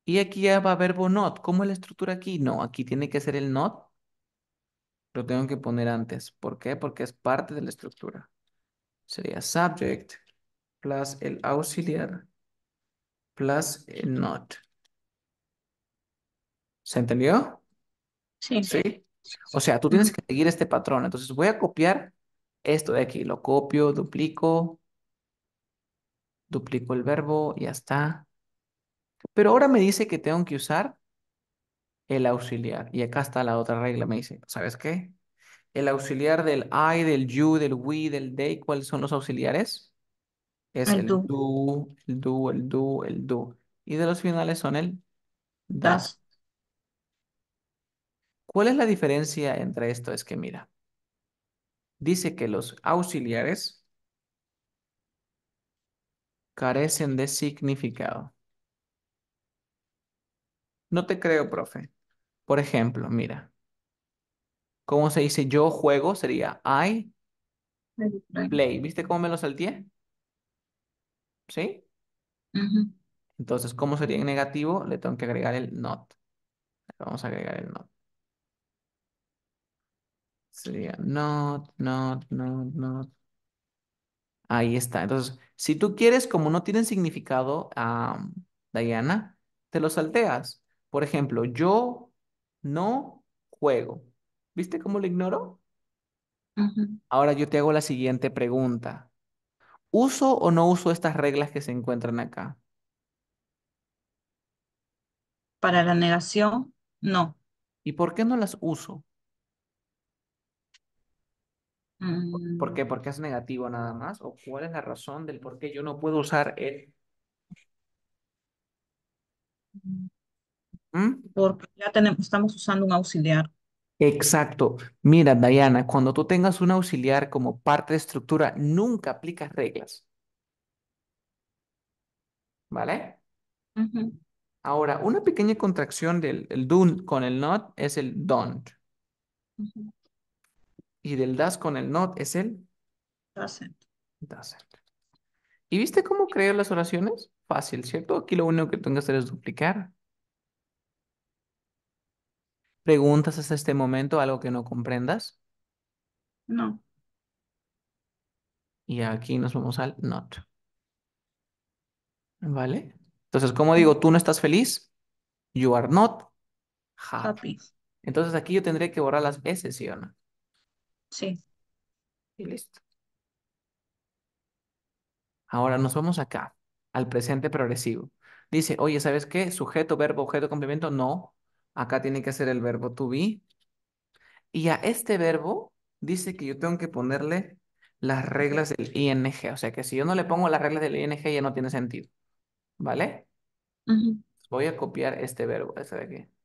[SPEAKER 1] Y aquí ya va verbo not. ¿Cómo es la estructura aquí? No, aquí tiene que ser el not. Lo tengo que poner antes. ¿Por qué? Porque es parte de la estructura. Sería subject plus el auxiliar plus el not. ¿Se entendió? Sí. Sí. O sea, tú tienes que seguir este patrón. Entonces voy a copiar esto de aquí. Lo copio, duplico, duplico el verbo, ya está. Pero ahora me dice que tengo que usar el auxiliar. Y acá está la otra regla, me dice, ¿sabes qué? El auxiliar del I, del you, del we, del they, ¿cuáles son los auxiliares? Es el, do. el do, el do, el do. Y de los finales son el das. ¿Cuál es la diferencia entre esto? Es que mira, dice que los auxiliares carecen de significado. No te creo, profe. Por ejemplo, mira, ¿cómo se dice yo juego? Sería I play. ¿Viste cómo me lo salté? ¿Sí? Entonces, ¿cómo sería en negativo? Le tengo que agregar el not. Vamos a agregar el not. Sería not, not, not, not. Ahí está. Entonces, si tú quieres, como no tienen significado, a Diana, te lo salteas. Por ejemplo, yo no juego. ¿Viste cómo lo ignoro? Ahora yo te hago la siguiente pregunta. ¿Uso o no uso estas reglas que se encuentran acá? Para la negación, no. ¿Y por qué no las uso? qué? ¿Por qué? Mm. es negativo nada más? ¿O cuál es la razón del por qué yo no puedo usar el? Mm. ¿Mm? Porque ya tenemos, estamos usando un auxiliar. Exacto. Mira, Diana, cuando tú tengas un auxiliar como parte de estructura, nunca aplicas reglas. ¿Vale? Ahora, una pequeña contracción del el con el not es el don't. Y del das con el not es el doesn't. ¿Y viste cómo creo las oraciones? Fácil, ¿cierto? Aquí lo único que tengo que hacer es duplicar. ¿Preguntas hasta este momento algo que no comprendas? No. Y aquí nos vamos al not. ¿Vale? Entonces, ¿cómo digo, tú no estás feliz? You are not happy. Entonces aquí yo tendré que borrar las S, ¿sí o no? Sí. Y listo. Ahora nos vamos acá, al presente progresivo. Dice, oye, ¿sabes qué? Sujeto, verbo, objeto, complemento. No, acá tiene que ser el verbo to be. Y a este verbo dice que yo tengo que ponerle las reglas del ing. O sea que si yo no le pongo las reglas del ing ya no tiene sentido. ¿Vale? Voy a copiar este verbo, este de aquí.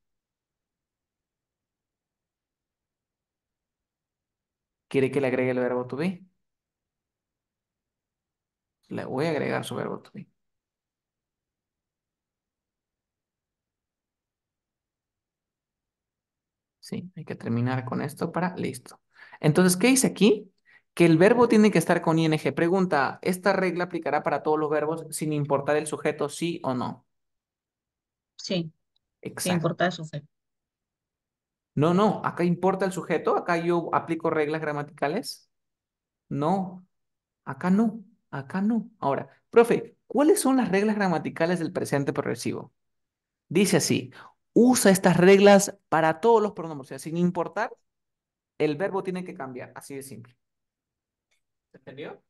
[SPEAKER 1] ¿Quiere que le agregue el verbo to be? Le voy a agregar su verbo to be. Sí, hay que terminar con esto para listo. Entonces, ¿qué dice aquí? Que el verbo tiene que estar con ing. Pregunta, ¿esta regla aplicará para todos los verbos sin importar el sujeto sí o no? Sí. Exacto. Sin importar el sujeto. No, no, acá importa el sujeto, acá yo aplico reglas gramaticales. No, acá no, acá no. Ahora, profe, ¿cuáles son las reglas gramaticales del presente progresivo? Dice así, usa estas reglas para todos los pronombres, o sea, sin importar, el verbo tiene que cambiar, así de simple. ¿Entendió?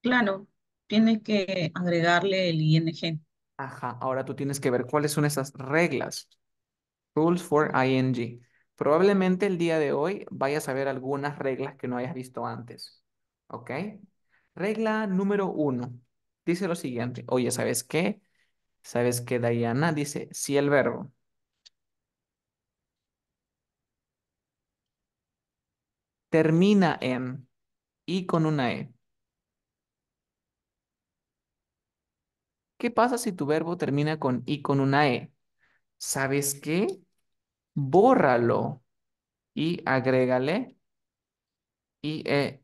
[SPEAKER 2] Claro, tienes que agregarle el ING.
[SPEAKER 1] Ajá, ahora tú tienes que ver cuáles son esas reglas. Rules for ING. Probablemente el día de hoy vayas a ver algunas reglas que no hayas visto antes. ¿Ok? Regla número uno. Dice lo siguiente. Oye, ¿sabes qué? ¿Sabes qué, Diana? Dice, si el verbo. Termina en I con una E. ¿Qué pasa si tu verbo termina con I con una E? ¿Sabes qué? bórralo y agrégale I-E-Y-I-N-G.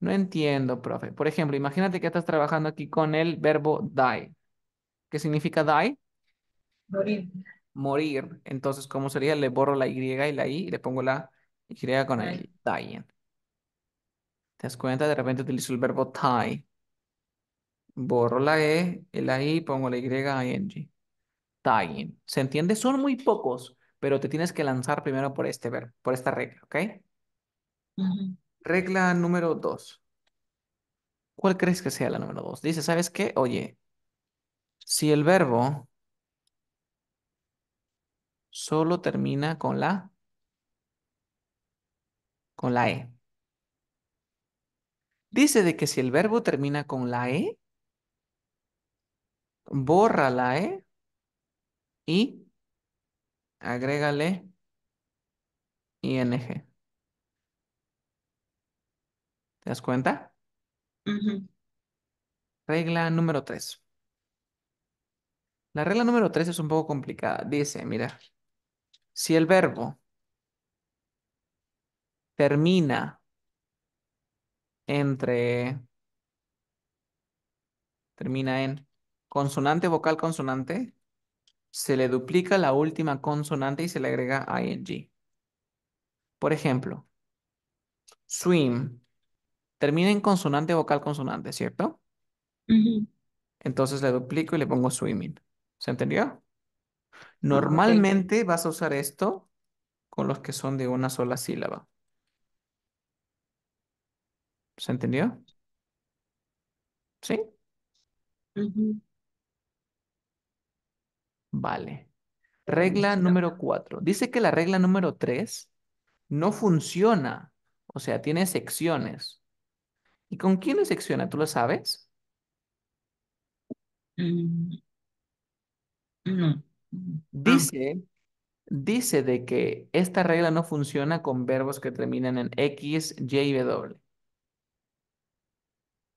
[SPEAKER 1] No entiendo, profe. Por ejemplo, imagínate que estás trabajando aquí con el verbo die. ¿Qué significa die? Morir. Morir. Entonces, ¿cómo sería? Le borro la Y y la I y le pongo la Y con el dying. ¿Te das cuenta? De repente utilizo el verbo tie borro la E, la I, pongo la Y, ING. Tying. ¿Se entiende? Son muy pocos, pero te tienes que lanzar primero por este verbo, por esta regla, ¿ok? Regla número dos. ¿Cuál crees que sea la número dos? Dice, ¿sabes qué? Oye, si el verbo solo termina con la con la E. Dice de que si el verbo termina con la E, borra la E ¿eh? y agrégale ING. ¿Te das cuenta? Regla número 3. La regla número 3 es un poco complicada. Dice, mira, si el verbo termina entre, termina en consonante, vocal, consonante, se le duplica la última consonante y se le agrega ing. Por ejemplo, swim termina en consonante, vocal, consonante, ¿cierto? Entonces le duplico y le pongo swimming. ¿Se entendió? Normalmente vas a usar esto con los que son de una sola sílaba. ¿Se entendió? ¿Sí? Vale. Regla número cuatro. Dice que la regla número tres no funciona. O sea, tiene secciones. ¿Y con quién le secciona? ¿Tú lo sabes? Mm, dice, dice de que esta regla no funciona con verbos que terminan en X, Y y W.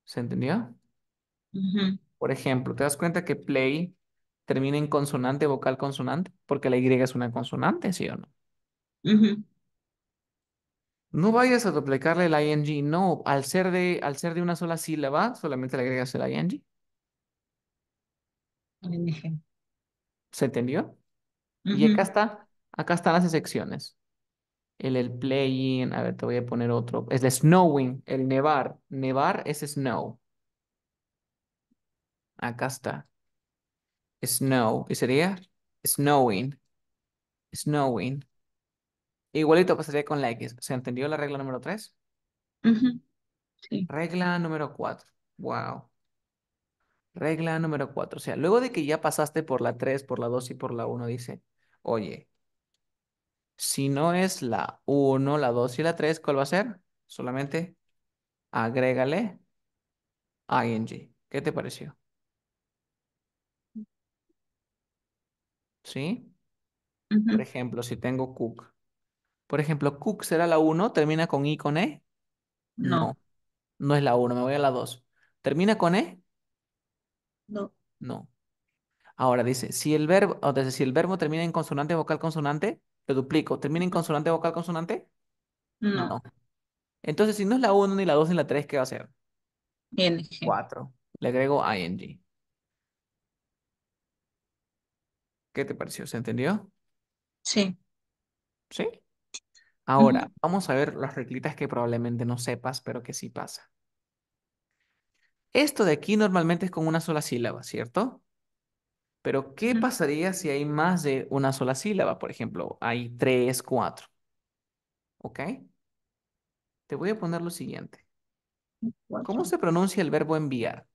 [SPEAKER 1] ¿Se entendió? Por ejemplo, te das cuenta que play termina en consonante, vocal, consonante, porque la Y es una consonante, ¿sí o no? No vayas a duplicarle el ing, no, al ser de, al ser de una sola sílaba, solamente le agregas el ing. ¿Se entendió? Y acá está, acá están las excepciones. El, el playing, a ver, te voy a poner otro. Es el snowing, el nevar. Nevar es snow. Acá está. Snow. Y sería snowing. Snowing. Igualito pasaría con la X. ¿Se entendió la regla número 3? sí. Regla número 4. Wow. Regla número 4. O sea, luego de que ya pasaste por la 3, por la 2 y por la 1, dice, oye, si no es la 1, la 2 y la 3, ¿cuál va a ser? Solamente agrégale ing. ¿Qué te pareció? ¿sí? Por ejemplo, si tengo cook. Por ejemplo, cook será la 1, termina con i con e. No. no. es la 1, me voy a la 2. ¿Termina con e? No. No. Ahora dice, si el verbo, o si el verbo termina en consonante, vocal, consonante, lo duplico. ¿Termina en consonante, vocal, consonante? No. Entonces, si no es la 1, ni la 2, ni la 3, ¿qué va a ser? ING. 4. Le agrego ing. ¿Qué te pareció? ¿Se entendió? Sí. ¿Sí? Ahora, vamos a ver las reglitas que probablemente no sepas, pero que sí pasa. Esto de aquí normalmente es con una sola sílaba, ¿cierto? Pero, ¿qué pasaría si hay más de una sola sílaba? Por ejemplo, hay tres, cuatro, ¿ok? Te voy a poner lo siguiente. ¿Cómo se pronuncia el verbo enviar?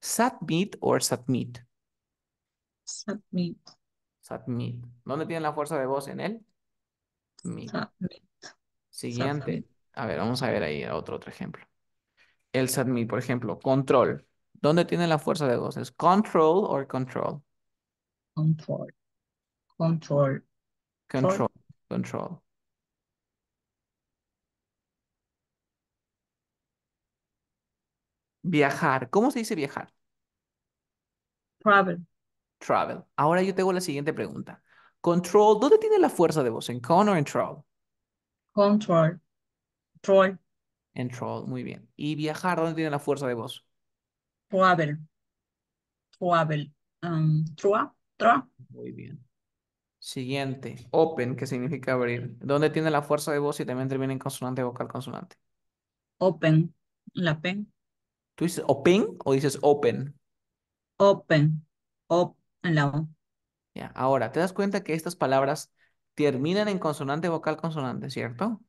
[SPEAKER 1] Submit or submit. Submit. Submit. ¿Dónde tiene la fuerza de voz en él? Submit. Siguiente. A ver, vamos a ver ahí otro, otro ejemplo. El submit, por ejemplo, control. ¿Dónde tiene la fuerza de voz? ¿Es control o control?
[SPEAKER 2] Control. Control.
[SPEAKER 1] Control. Control. Viajar. ¿Cómo se dice viajar? Travel. Travel. Ahora yo tengo la siguiente pregunta. Control, ¿dónde tiene la fuerza de voz? ¿En con o en troll? Control. Troll. En troll, muy bien. ¿Y viajar, dónde tiene la fuerza de voz?
[SPEAKER 2] Travel. Travel. Um,
[SPEAKER 1] Muy bien. Siguiente, open, que significa abrir. ¿Dónde tiene la fuerza de voz y también termina en consonante, vocal, consonante? Open, la pen. ¿Tú dices open o dices open? Open, open ahora, ¿te das cuenta que estas palabras terminan en consonante, vocal, consonante, ¿cierto?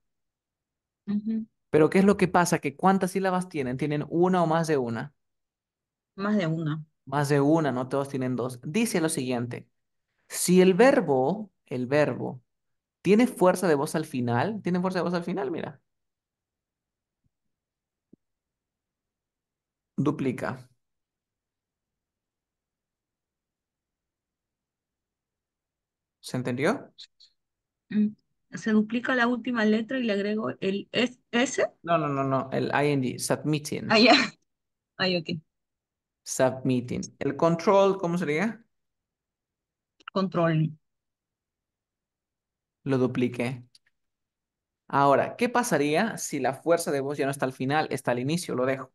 [SPEAKER 1] Pero ¿qué es lo que pasa? ¿Que cuántas sílabas tienen? ¿Tienen una o más de una?
[SPEAKER 2] Más de una.
[SPEAKER 1] Más de una, no todos tienen dos. Dice lo siguiente, si el verbo, el verbo, tiene fuerza de voz al final, tiene fuerza de voz al final, mira. Duplica. ¿Se entendió? Mm, se
[SPEAKER 2] duplica la última letra y le agrego
[SPEAKER 1] el S. No, no, no, no, el IND, submitting. Ah, ya.
[SPEAKER 2] ok.
[SPEAKER 1] Submitting. El control, ¿cómo sería? Control. Lo dupliqué. Ahora, ¿qué pasaría si la fuerza de voz ya no está al final, está al inicio? Lo dejo.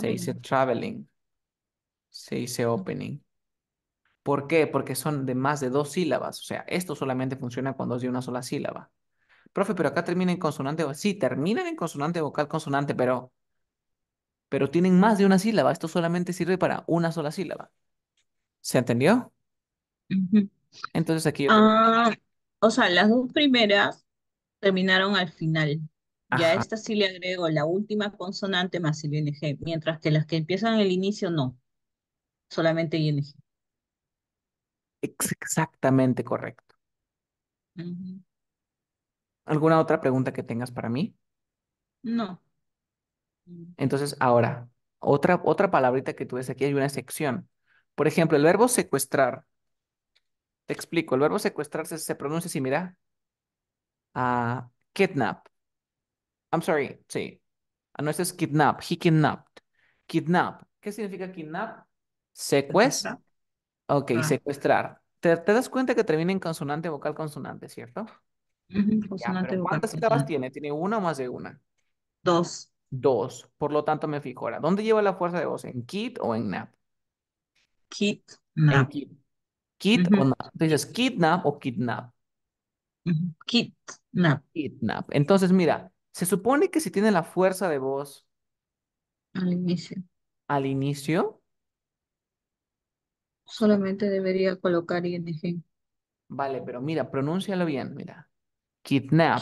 [SPEAKER 1] Se dice traveling. Se dice opening. ¿Por qué? Porque son de más de dos sílabas. O sea, esto solamente funciona cuando es de una sola sílaba. Profe, pero acá termina en consonante. Sí, terminan en consonante, vocal, consonante, pero, pero tienen más de una sílaba. Esto solamente sirve para una sola sílaba. ¿Se entendió? Entonces aquí.
[SPEAKER 2] Ah, o sea, las dos primeras terminaron al final. Y Ya a esta sí le agrego la última consonante más el ING, mientras que las que empiezan el inicio
[SPEAKER 1] no. Solamente ING exactamente correcto. ¿Alguna otra pregunta que tengas para mí? No. Mm. Entonces, ahora, otra, otra palabrita que tú ves aquí, hay una sección. Por ejemplo, el verbo secuestrar. Te explico, el verbo secuestrar se, pronuncia así, mira. Ah, kidnap. I'm sorry, sí. Ah, no, este es kidnap, he kidnapped. Kidnap. ¿Qué significa kidnap? Secuestra. Ok, ah. secuestrar. ¿Te, das cuenta que termina en consonante, vocal, consonante, ¿cierto? consonante, ¿Cuántas sílabas tiene? ¿Tiene una o más de una? Dos. Dos. Por lo tanto, me fijo ahora. ¿Dónde lleva la fuerza de voz? ¿En kit o en nap? Kit. Nap. kit. o nap. Entonces, kidnap o kidnap. Kit, nap. Kit, Kidnap. Entonces, mira, se supone que si tiene la fuerza de voz. Al inicio. Al inicio,
[SPEAKER 2] Solamente debería colocar ING.
[SPEAKER 1] Vale, pero mira, pronúncialo bien, mira. Kidnap.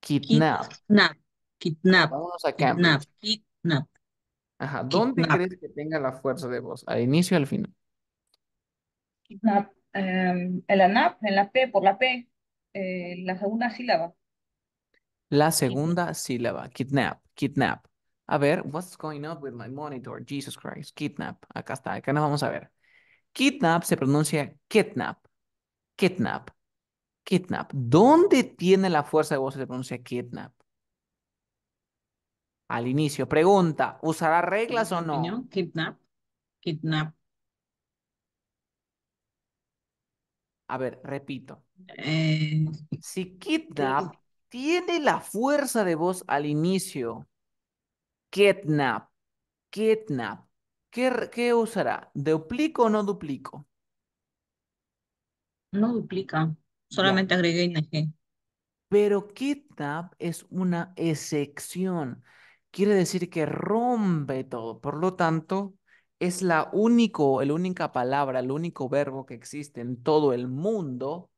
[SPEAKER 1] Kidnap. Kidnap. Kidnap. Vamos a Kidnap.
[SPEAKER 2] Kidnap.
[SPEAKER 1] Ajá. ¿Dónde crees que tenga la fuerza de voz? ¿Al inicio o al final?
[SPEAKER 2] Kidnap. Em, en la NAP, en la P, por la P. Eh, la segunda sílaba.
[SPEAKER 1] La segunda sílaba. Kidnap. Kidnap. A ver, what's going on with my monitor? Jesus Christ. Kidnap. Acá está. Acá nos vamos a ver. Kidnap se pronuncia kidnap, kidnap, kidnap. ¿Dónde tiene la fuerza de voz se pronuncia kidnap? Al inicio, pregunta, ¿usará reglas o no? Kidnap, kidnap. A ver, repito. Eh, si kidnap tiene la fuerza de voz al inicio, kidnap, kidnap, ¿Qué, usará? ¿Duplico o no duplico? No duplica, solamente agregué Pero kitnap es una excepción. Quiere decir que rompe todo. Por lo tanto, es la único, la única palabra, el único verbo que existe en todo el mundo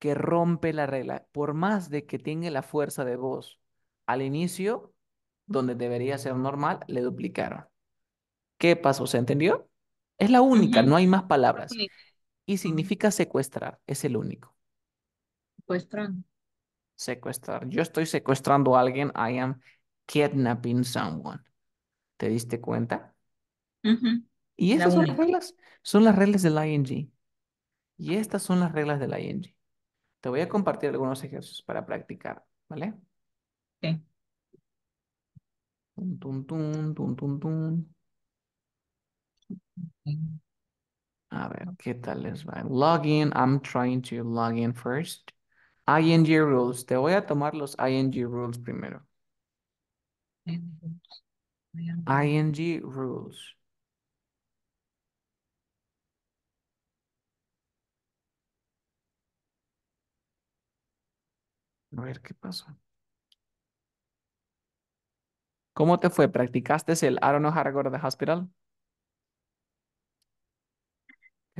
[SPEAKER 1] que rompe la regla. Por más de que tenga la fuerza de voz al inicio, donde debería ser normal, le duplicaron. ¿Qué pasó? ¿Se entendió? Es la única, no hay más palabras. Y significa secuestrar, es el único. Secuestrar. Secuestrar. Yo estoy secuestrando a alguien. I am kidnapping someone. ¿Te diste cuenta? Y estas son las reglas. Son las reglas del ING. Y estas son las reglas del ING. Te voy a compartir algunos ejercicios para practicar, ¿vale? Sí. Tum, tum, tum, tum, tum, tum. A ver, ¿qué tal les va? Login, I'm trying to log in first. ING rules. Te voy a tomar los ING rules primero. ING rules. A ver qué pasa ¿Cómo te fue? ¿Practicaste el I don't know how to go to the hospital?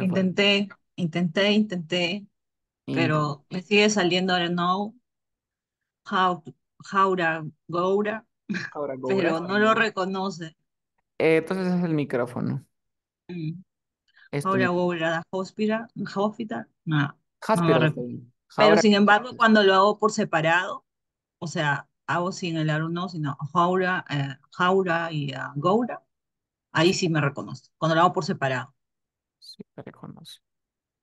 [SPEAKER 2] Intenté, intenté, intenté, pero me sigue saliendo ahora no, Jaura Goura,
[SPEAKER 1] pero no lo
[SPEAKER 2] reconoce.
[SPEAKER 1] Eh, entonces es el micrófono. Jaura
[SPEAKER 2] Goura, la Hospital,
[SPEAKER 1] no, Pero sin
[SPEAKER 2] embargo, cuando lo hago por separado, o sea, hago sin el alumno, sino Jaura, eh, y uh, Goura, ahí
[SPEAKER 1] sí me reconoce, cuando lo hago por separado. Sí, reconoce.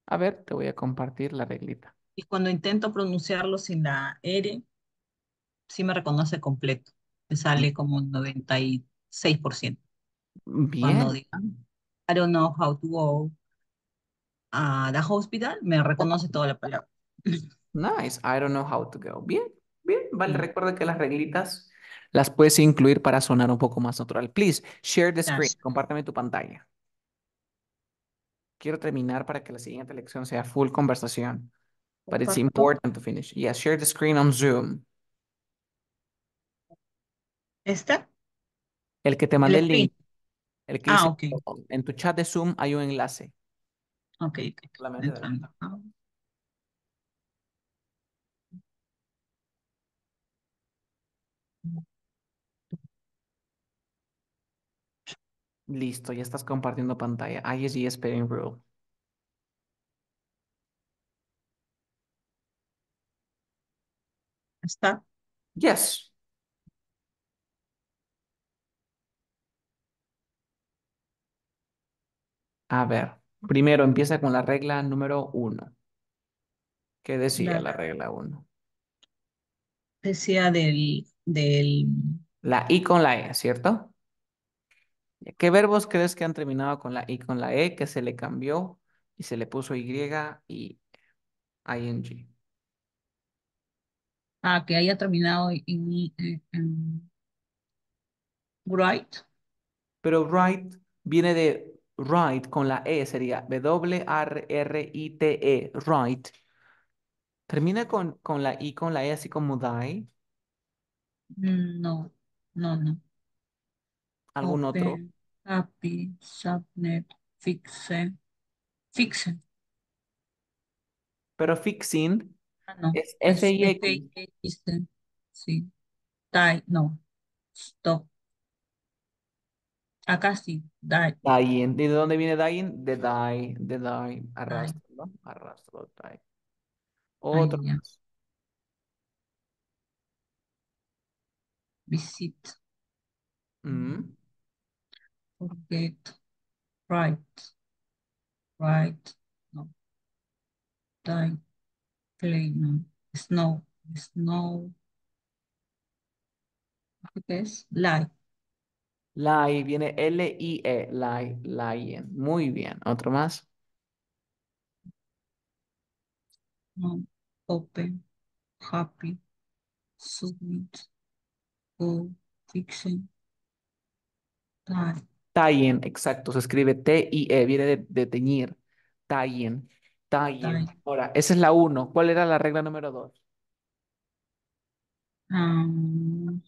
[SPEAKER 1] A ver, te voy a compartir la reglita.
[SPEAKER 2] Y cuando intento pronunciarlo sin la R, sí me reconoce completo. Me sale como un 96%. Bien. Cuando digan, I don't know how to go a the hospital, me
[SPEAKER 1] reconoce toda la palabra. Nice. I don't know how to go. Bien, bien. Vale, recuerda que las reglitas las puedes incluir para sonar un poco más natural. Please, share the screen. Comparteme Compárteme tu pantalla quiero terminar para que la siguiente lección sea full conversación. But it's important to finish. Yeah, share the screen on Zoom. ¿Esta? El que te mandé el, link. El que ah, dice, En tu chat de Zoom hay un enlace. Ok. okay. Listo, ya estás compartiendo pantalla. ISG Spelling Rule. ¿Está? Yes. A ver, primero empieza con la regla número uno. ¿Qué decía la, regla uno? Decía del, del... La I con la E, ¿cierto? ¿Qué verbos crees que han terminado con la I con la E que se le cambió y se le puso Y y ING?
[SPEAKER 2] Ah, que haya terminado en,
[SPEAKER 1] right. Pero right viene de right con la E, sería W-R-R-I-T-E, e, right. ¿Termina con, con la I, con la E, así como die?
[SPEAKER 2] Mm, no, no, no.
[SPEAKER 1] ¿Algún otro?
[SPEAKER 2] api subnet, fixe, fixe.
[SPEAKER 1] Pero fixing ah, no. es f i
[SPEAKER 2] x. F Sí. Die, no. Stop.
[SPEAKER 1] Acá sí, die. Dying. ¿De dónde viene die? De die, de die. Arrastro, ¿no? Arrastro, die. Otro
[SPEAKER 2] Visit. Mm Forget, Right. Right. No. die, Play. No. Snow. Snow.
[SPEAKER 1] ¿Qué es? Lie. Lie. Viene e. L-I-E. Lie. Lying. Muy bien. ¿Otro más? No. Open. Happy. Submit.
[SPEAKER 2] Go. Fiction. light.
[SPEAKER 1] Tayen, exacto, se escribe T-I-E, viene de, teñir. Tayen, tayen. Ahora, esa es la uno. ¿Cuál era la regla número dos?
[SPEAKER 2] Um,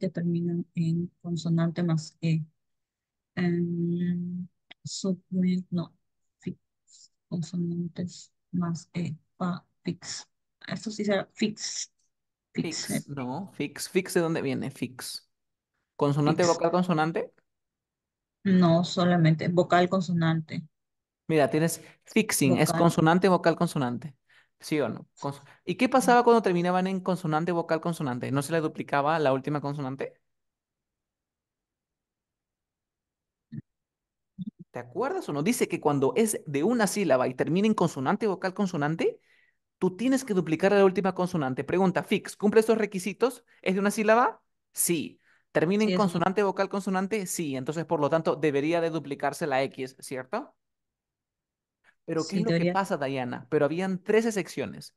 [SPEAKER 2] que terminan en consonante más E. Em, submit, no consonantes más E, pa,
[SPEAKER 1] fix. Esto sí se fix. Fix, fix. no, fix. Fix, ¿de dónde viene? Fix. ¿Consonante, vocal, consonante?
[SPEAKER 2] No, solamente vocal, consonante.
[SPEAKER 1] Mira, tienes fixing, es consonante, vocal, consonante. ¿Sí o no? ¿Y qué pasaba cuando terminaban en consonante, vocal, consonante? ¿No se le duplicaba la última consonante? ¿Te acuerdas o no? Dice que cuando es de una sílaba y termina en consonante, vocal, consonante, tú tienes que duplicar la última consonante. Pregunta, Fix, ¿cumple estos requisitos? ¿Es de una sílaba? Sí. ¿Termina en consonante, vocal, consonante? Sí. Entonces, por lo tanto, debería de duplicarse la X, ¿cierto? Pero ¿qué es lo que pasa, Diana? Pero habían tres excepciones.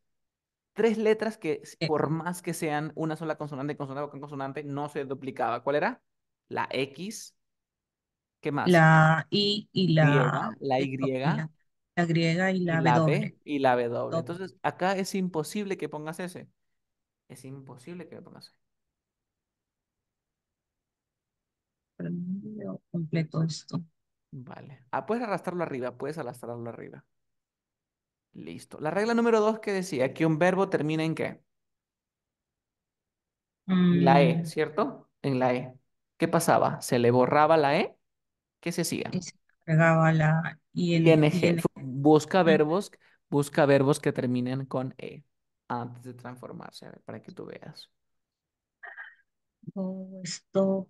[SPEAKER 1] Tres letras que, por más que sean una sola consonante, consonante, vocal, consonante, no se duplicaba. ¿Cuál era? La X, ¿Qué más? La I y la... La Y. La griega y la, y la B y la W. Entonces, acá es imposible que pongas ese. Es imposible que pongas ese. completo esto. Vale. Ah, puedes arrastrarlo arriba, puedes arrastrarlo arriba. Listo. La regla número dos que decía que un verbo termina en qué?
[SPEAKER 2] La E, mm.
[SPEAKER 1] ¿cierto? En la E. ¿Qué pasaba? ¿Se le borraba la E? ¿Qué se hacía? Y la ING. Busca verbos, busca verbos que terminen con E antes de transformarse, para que tú veas.
[SPEAKER 2] Oh, stop.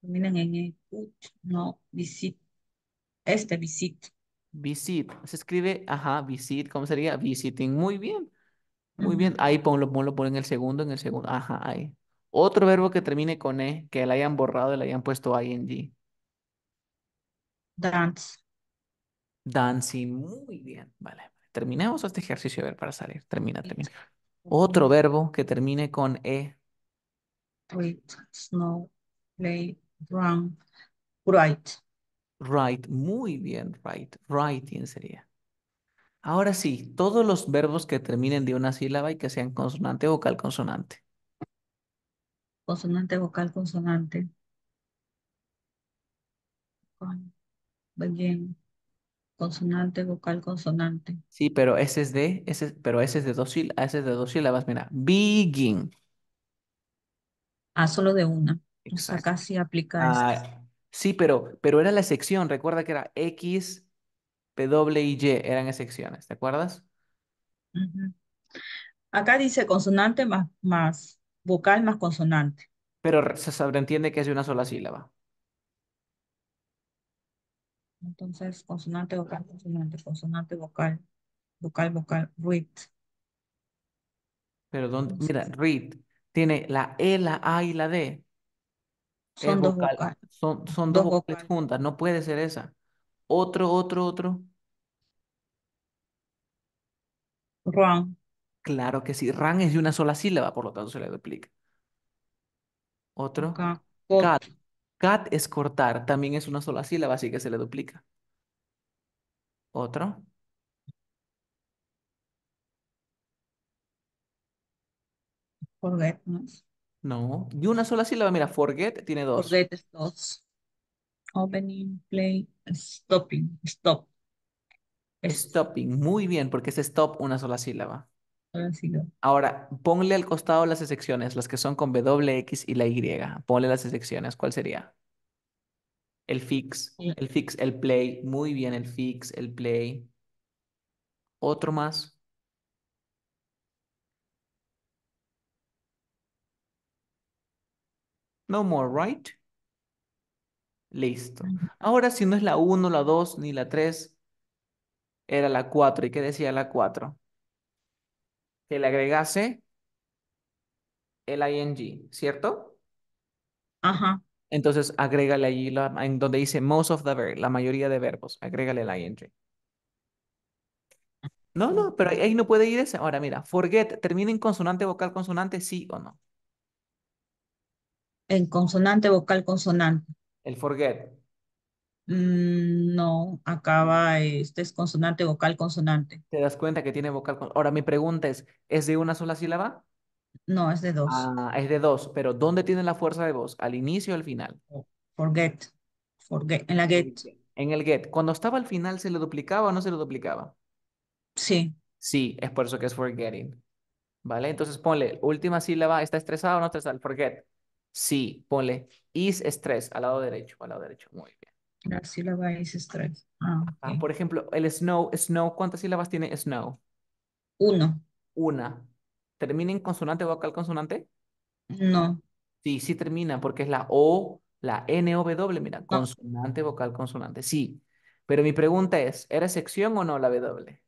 [SPEAKER 2] Terminan en E.
[SPEAKER 1] No, visit. Este, visit. Visit. Se escribe, ajá, visit. ¿Cómo sería? Visiting. Muy bien. Muy bien, ahí ponlo, ponlo, ponlo en el segundo, en el segundo. Ajá, ahí. Otro verbo que termine con E, que le hayan borrado y le hayan puesto en G. Dance. Dancing, muy bien, vale. terminamos este ejercicio, a ver, para salir. Termina, termina. Otro verbo que termine con E. Wait, snow, play, run, write. Write, muy bien, write. Writing sería. Ahora sí, todos los verbos que terminen de una sílaba y que sean consonante, vocal, consonante.
[SPEAKER 2] Consonante, vocal, consonante bien consonante, vocal, consonante.
[SPEAKER 1] Sí, pero ese es de, ese, pero ese es de dos sílabas, ese es de dos sílabas, mira, begin.
[SPEAKER 2] Ah, solo de una. Acá O casi aplica ah,
[SPEAKER 1] este. Sí, pero, pero era la sección, recuerda que era X, P, W y Y, eran secciones, ¿te acuerdas?
[SPEAKER 2] Acá dice consonante más, más
[SPEAKER 1] vocal más consonante. Pero se sobreentiende que es de una sola sílaba.
[SPEAKER 2] Entonces, consonante, vocal, consonante, consonante, vocal,
[SPEAKER 1] vocal, vocal, read. Pero, dónde mira, read. Tiene la E, la A y la D. Son dos vocales. Son, dos, vocales, juntas, no puede ser esa. Otro, otro, otro. Run. Claro que sí. Run es de una sola sílaba, por lo tanto se le duplica. Otro. Cat. Cat es cortar, también es una sola sílaba, así que se le duplica. Otro. Forget, ¿no? No, y una sola sílaba, mira, forget tiene dos. Forget es dos. Opening, play, stopping, stop. Stopping, muy bien, porque es stop una sola sílaba. Ahora, ponle al costado las excepciones, las que son con WX y la Y. Ponle las excepciones. ¿Cuál sería? El fix, el fix, el play. Muy bien, el fix, el play. Otro más. No more, right? Listo. Ahora, si no es la 1, la 2, ni la 3, era la 4. ¿Y qué decía la 4? que le agregase el ing, ¿cierto? Ajá. Entonces, agrégale allí en donde dice most of the verb, la mayoría de verbos, agrégale el ing. No, no, pero ahí no puede ir ese. Ahora, mira, forget, ¿termina en consonante, vocal, consonante, sí o no? En consonante, vocal, consonante. El forget. Mm, no, acaba, este es consonante, vocal, consonante. ¿Te das cuenta que tiene vocal? Ahora, mi pregunta es, ¿es de una sola sílaba?
[SPEAKER 2] No, es de dos. Ah,
[SPEAKER 1] es de dos, pero ¿dónde tiene la fuerza de voz? ¿Al inicio o al final? Forget, forget, en la get. En el get. Cuando estaba al final, ¿se lo duplicaba o no se lo duplicaba? Sí. Sí, es por eso que es forgetting. ¿Vale? Entonces ponle, última sílaba, ¿está estresada o no estresado? Forget. Sí, ponle is stress al lado derecho, al lado derecho. Muy bien.
[SPEAKER 2] La sílaba es
[SPEAKER 1] por ejemplo, el snow, snow, ¿cuántas sílabas tiene snow? Uno. Una. ¿Termina en consonante vocal consonante? No. Sí, sí termina, porque es la O, la n o w mira, consonante vocal consonante, sí. Pero mi pregunta es, ¿era sección o no la W?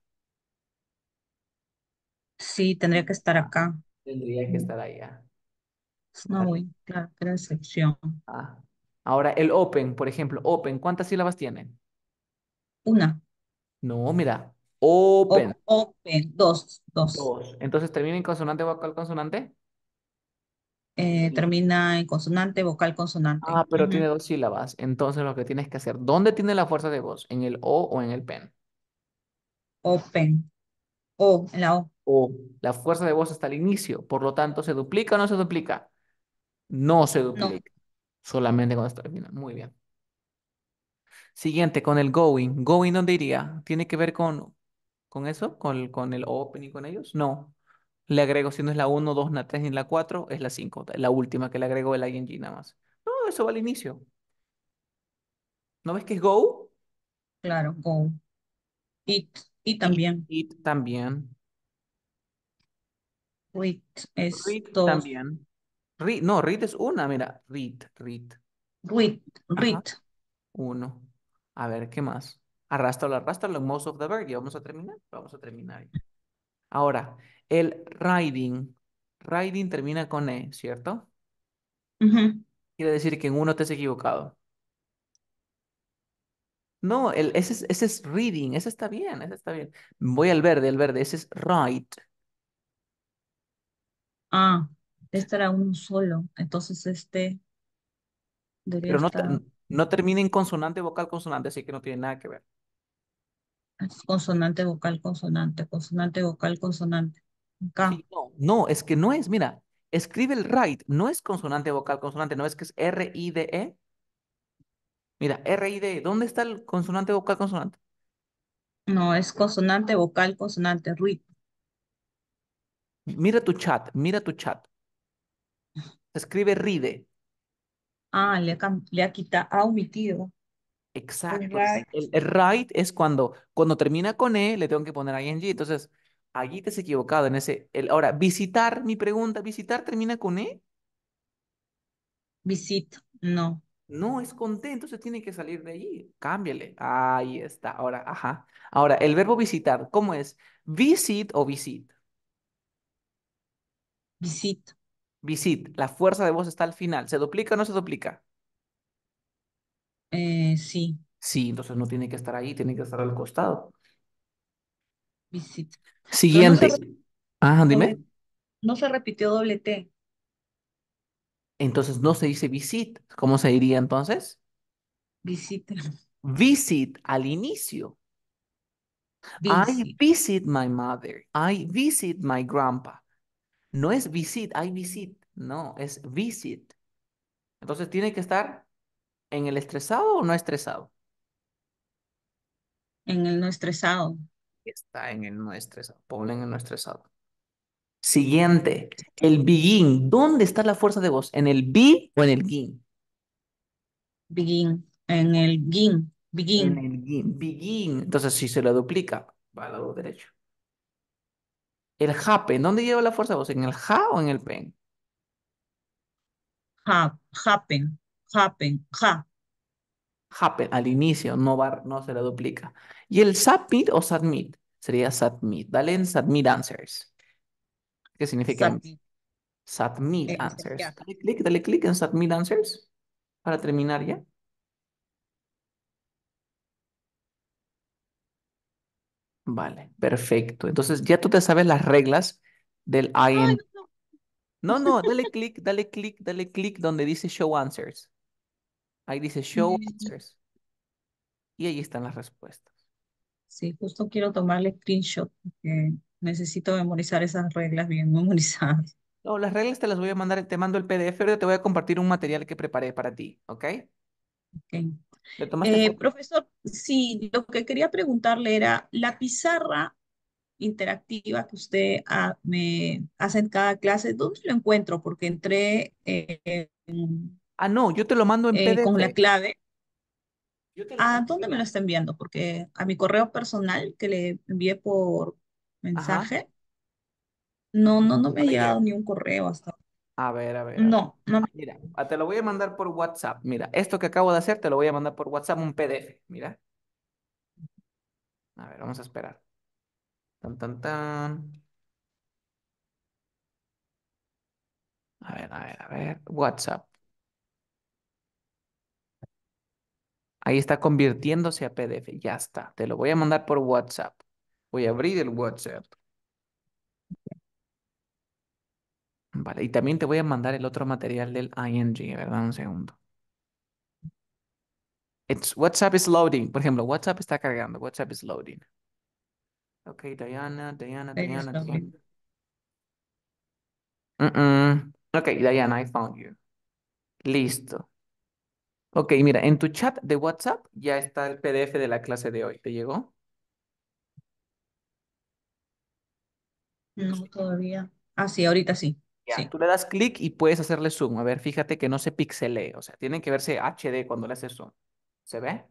[SPEAKER 2] Sí, tendría que estar acá. Tendría que mm. estar allá.
[SPEAKER 1] Snowy, claro, era sección. Ah, Ahora, el open, por ejemplo, open, ¿cuántas sílabas tiene? Una. No, mira, open. open, dos, dos. Entonces, ¿termina en consonante, vocal, consonante? Eh, termina en consonante, vocal, consonante. Ah, pero tiene dos sílabas. Entonces, lo que tienes que hacer, ¿dónde tiene la fuerza de voz? ¿En el O o en el pen? Open. O, en la O. O. La fuerza de voz está al inicio. Por lo tanto, ¿se duplica o no se duplica? No se duplica. Solamente cuando está terminando. Muy bien. Siguiente, con el going. ¿Going dónde iría? ¿Tiene que ver con, con eso? ¿Con el, ¿Con el opening con ellos? No. Le agrego, si no es la 1, 2, la 3 ni la 4, es la 5. La última que le agrego el ing nada más. No, eso va al inicio. ¿No ves que es go? Claro, go. It, y también. It, también. Wait es también no, read es una, mira. Read, read. Read, read. Uno. A ver, ¿qué más? Arrastralo, arrastralo. Most of the verb. Ya vamos a terminar. Vamos a terminar. Ahora, el riding. Riding termina con E, ¿cierto?
[SPEAKER 2] Quiere
[SPEAKER 1] decir que en uno te has equivocado. No, el, ese, es, reading, ese está bien, ese está bien. Voy al verde, el verde, ese es write. Ah.
[SPEAKER 2] Este era un solo, entonces este Pero
[SPEAKER 1] no, termina en consonante, vocal, consonante, así que no tiene nada que ver.
[SPEAKER 2] Es ah, consonante, vocal,
[SPEAKER 1] consonante, consonante, vocal, consonante. no, es que no es, mira, escribe el right, no es consonante, vocal, consonante, no es que es R-I-D-E. Mira, R-I-D-E, ¿dónde está el consonante, vocal, consonante? No, es consonante, vocal, consonante, ruido. Mira tu chat, mira tu chat. Se escribe ride.
[SPEAKER 2] Ah, le ha, quitado, ha omitido.
[SPEAKER 1] Exacto. El, right es cuando, cuando termina con E, le tengo que poner G. Entonces, allí te has equivocado en ese. El, ahora, visitar, mi pregunta, ¿visitar termina con E? Visit, no. No, es contento, se tiene que salir de ahí. Cámbiale. Ahí está. Ahora, ajá. Ahora, el verbo visitar, ¿cómo es? ¿Visit o visit? Visit visit, la fuerza de voz está al final. ¿Se duplica o no se duplica? Eh, sí. Sí, entonces no tiene que estar ahí, tiene que estar al costado. Visit. Siguiente. No ah, dime.
[SPEAKER 2] No se repitió doble T.
[SPEAKER 1] Entonces no se dice visit. ¿Cómo se diría entonces? Visit. Visit al inicio. I visit my mother. I visit my grandpa. No es visit, hay visit, no, es visit. Entonces tiene que estar en el estresado o no estresado. En el no estresado. Está en el no estresado. Ponle en el no estresado. Siguiente, el begin. ¿Dónde está la fuerza de voz? ¿En el be o en el gin? Begin. En el gin. Begin. En el Begin. Entonces, si se lo duplica, va al lado derecho. El happen, ¿dónde lleva la fuerza de voz? ¿En el ja o en el pen? Ha, happen, happen, ha. Happen, al inicio, no, no se la duplica. ¿Y el submit o submit? Sería submit. Dale en submit answers. ¿Qué significa? Submit, answers. Dale clic, dale clic en submit answers para terminar ya. Vale, perfecto. Entonces ya tú te sabes las reglas del IN. No, no, dale clic, dale clic, dale clic donde dice Show Answers. Ahí dice Show mm. Answers. Y ahí están las respuestas.
[SPEAKER 2] Sí, justo quiero tomarle screenshot porque necesito memorizar esas reglas bien memorizadas.
[SPEAKER 1] No, las reglas te las voy a mandar, te mando el PDF, pero te voy a compartir un material que preparé para ti, ¿ok? Eh, profesor, sí, lo que quería preguntarle era, la pizarra
[SPEAKER 2] interactiva que usted ah, me hace en cada clase, ¿dónde lo encuentro? Porque entré... Eh, ah, no, yo te lo mando en eh, Con la clave. Ah, dónde me lo está enviando? Porque a mi correo personal que le envié por mensaje,
[SPEAKER 1] no, no, no me ha llegado ni un correo hasta a ver, a ver. No, no. Mira, ah, te lo voy a mandar por WhatsApp. Mira, esto que acabo de hacer te lo voy a mandar por WhatsApp, un PDF. Mira. A ver, vamos a esperar. Tan, tan, tan. A ver, a ver, a ver. WhatsApp. Ahí está convirtiéndose a PDF. Ya está. Te lo voy a mandar por WhatsApp. Voy a abrir el WhatsApp. y también te voy a mandar el otro material del ING, ¿verdad? Un segundo. It's, WhatsApp is loading. Por ejemplo, WhatsApp está cargando. WhatsApp is loading. Ok, Diana, Diana, Diana. Ok, Diana, I found you. Listo. Ok, mira, en tu chat de WhatsApp ya está el PDF de la clase de hoy. ¿Te llegó?
[SPEAKER 2] No, todavía.
[SPEAKER 1] Ah, sí, ahorita sí si tú le das clic y puedes hacerle zoom. A ver, fíjate que no se pixelee, o sea, tienen que verse HD cuando le haces zoom. ¿Se ve?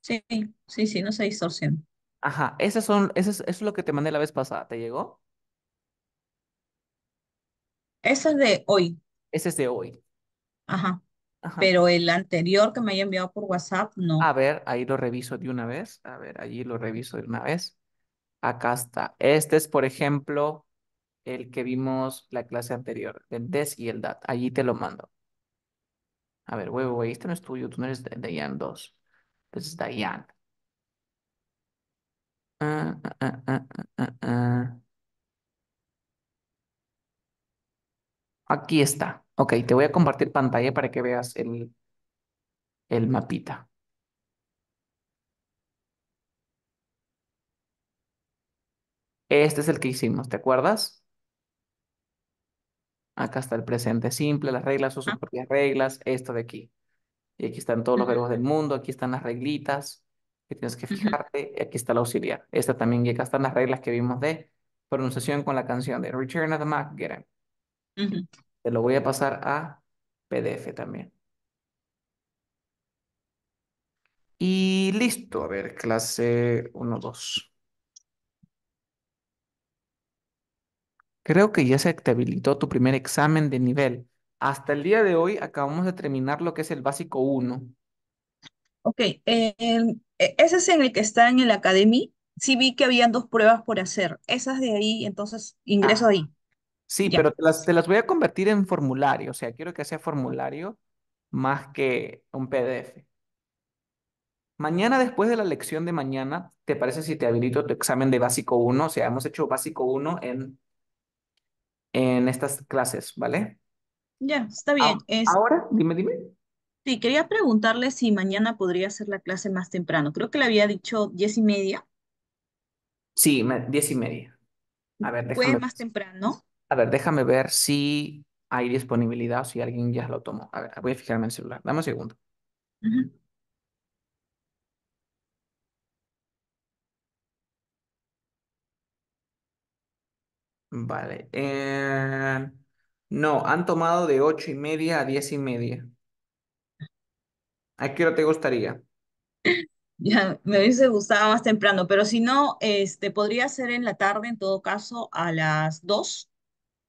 [SPEAKER 1] Sí, sí, sí, no se distorsiona. Ajá, son, eso es, lo que te mandé la vez pasada, ¿te llegó? Ese es de hoy. Ese es de hoy. Ajá. Pero el anterior que me haya enviado por WhatsApp, no. A ver, ahí lo reviso de una vez. A ver, allí lo reviso de una vez. Acá está. Este es, por ejemplo, el que vimos la clase anterior, el des y el dat. Allí te lo mando. A ver, huevo, güey, este no es tuyo, tú no eres Dayan 2. Entonces es Dayan. Ah, ah, ah, Aquí está. Ok, te voy a compartir pantalla para que veas el mapita. Este es el que hicimos, ¿te acuerdas? Acá está el presente simple, las reglas son sus ah. propias reglas, esto de aquí. Y aquí están todos los verbos del mundo, aquí están las reglitas que tienes que fijarte, y aquí está la auxiliar. Esta también, y acá están las reglas que vimos de pronunciación con la canción de Return of the Mac, Te lo voy a pasar a PDF también. Y listo, a ver, clase 1, 2. Creo que ya se te habilitó tu primer examen de nivel. Hasta el día de hoy acabamos de terminar lo que es el básico 1.
[SPEAKER 2] Ok, eh, e, ese es en el que está en el Academy. Sí vi que habían dos pruebas por hacer. Esas de ahí, entonces ingreso
[SPEAKER 1] ahí. Sí, pero te las, te las voy a convertir en formulario. O sea, quiero que sea formulario más que un PDF. Mañana, después de la lección de mañana, ¿te parece si te habilito tu examen de básico 1? O sea, hemos hecho básico 1 en en estas clases, ¿vale?
[SPEAKER 2] Ya, está bien. Ahora, dime, dime. Sí, quería preguntarle si mañana podría hacer la clase más temprano. Creo que le había dicho diez y media.
[SPEAKER 1] Sí, diez y media. A ver, déjame... más
[SPEAKER 2] temprano?
[SPEAKER 1] A ver, déjame ver si hay disponibilidad o si alguien ya lo tomó. A ver, voy a fijarme en el celular. Dame un segundo. Vale. Eh, no, han tomado de ocho y media a diez y media. ¿A qué hora te gustaría?
[SPEAKER 2] Ya, me hubiese gustado más temprano, pero si no, este, podría ser en la tarde, en todo caso, a las dos.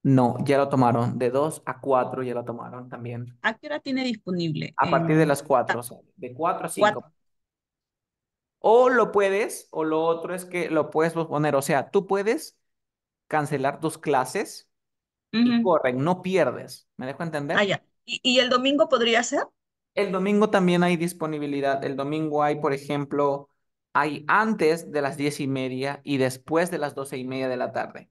[SPEAKER 1] No, ya lo tomaron. De 2 a 4 ya lo tomaron también.
[SPEAKER 2] ¿A qué hora tiene disponible? A partir de em, las 4, o sea, de
[SPEAKER 1] 4 a 5. O lo puedes, o lo otro es que lo puedes posponer. O sea, tú puedes cancelar tus clases y corren, no pierdes. ¿Me dejo entender? Ah, ya. ¿Y, ¿Y, el domingo podría ser? El domingo también hay disponibilidad. El domingo hay, por ejemplo, hay antes de las diez y media y después de las doce y media de la tarde.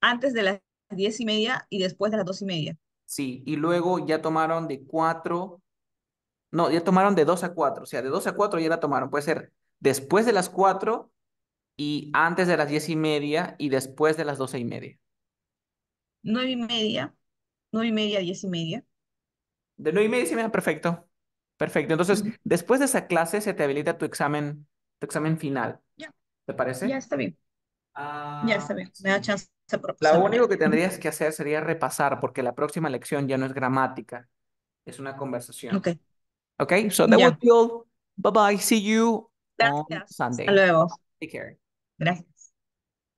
[SPEAKER 2] Antes de las diez y media y después de las dos y media.
[SPEAKER 1] Sí, y luego ya tomaron de cuatro, no, ya tomaron de dos a cuatro, o sea, de dos a cuatro ya la tomaron. Puede ser después de las cuatro y antes de las diez y media y después de las doce y media.
[SPEAKER 2] Nueve y media, nueve y media, diez y media.
[SPEAKER 1] De nueve y media, diez y media, perfecto. Perfecto. Entonces, después de esa clase se te habilita tu examen, tu examen final. ¿Te parece? Ya está bien. ya ah, está bien. Me da chance Lo único que tendrías que hacer sería repasar, porque la próxima lección ya no es gramática, es una conversación. Ok. Ok, so that all. Bye bye. See you on Sunday. Hasta luego. Take care.
[SPEAKER 2] Gracias.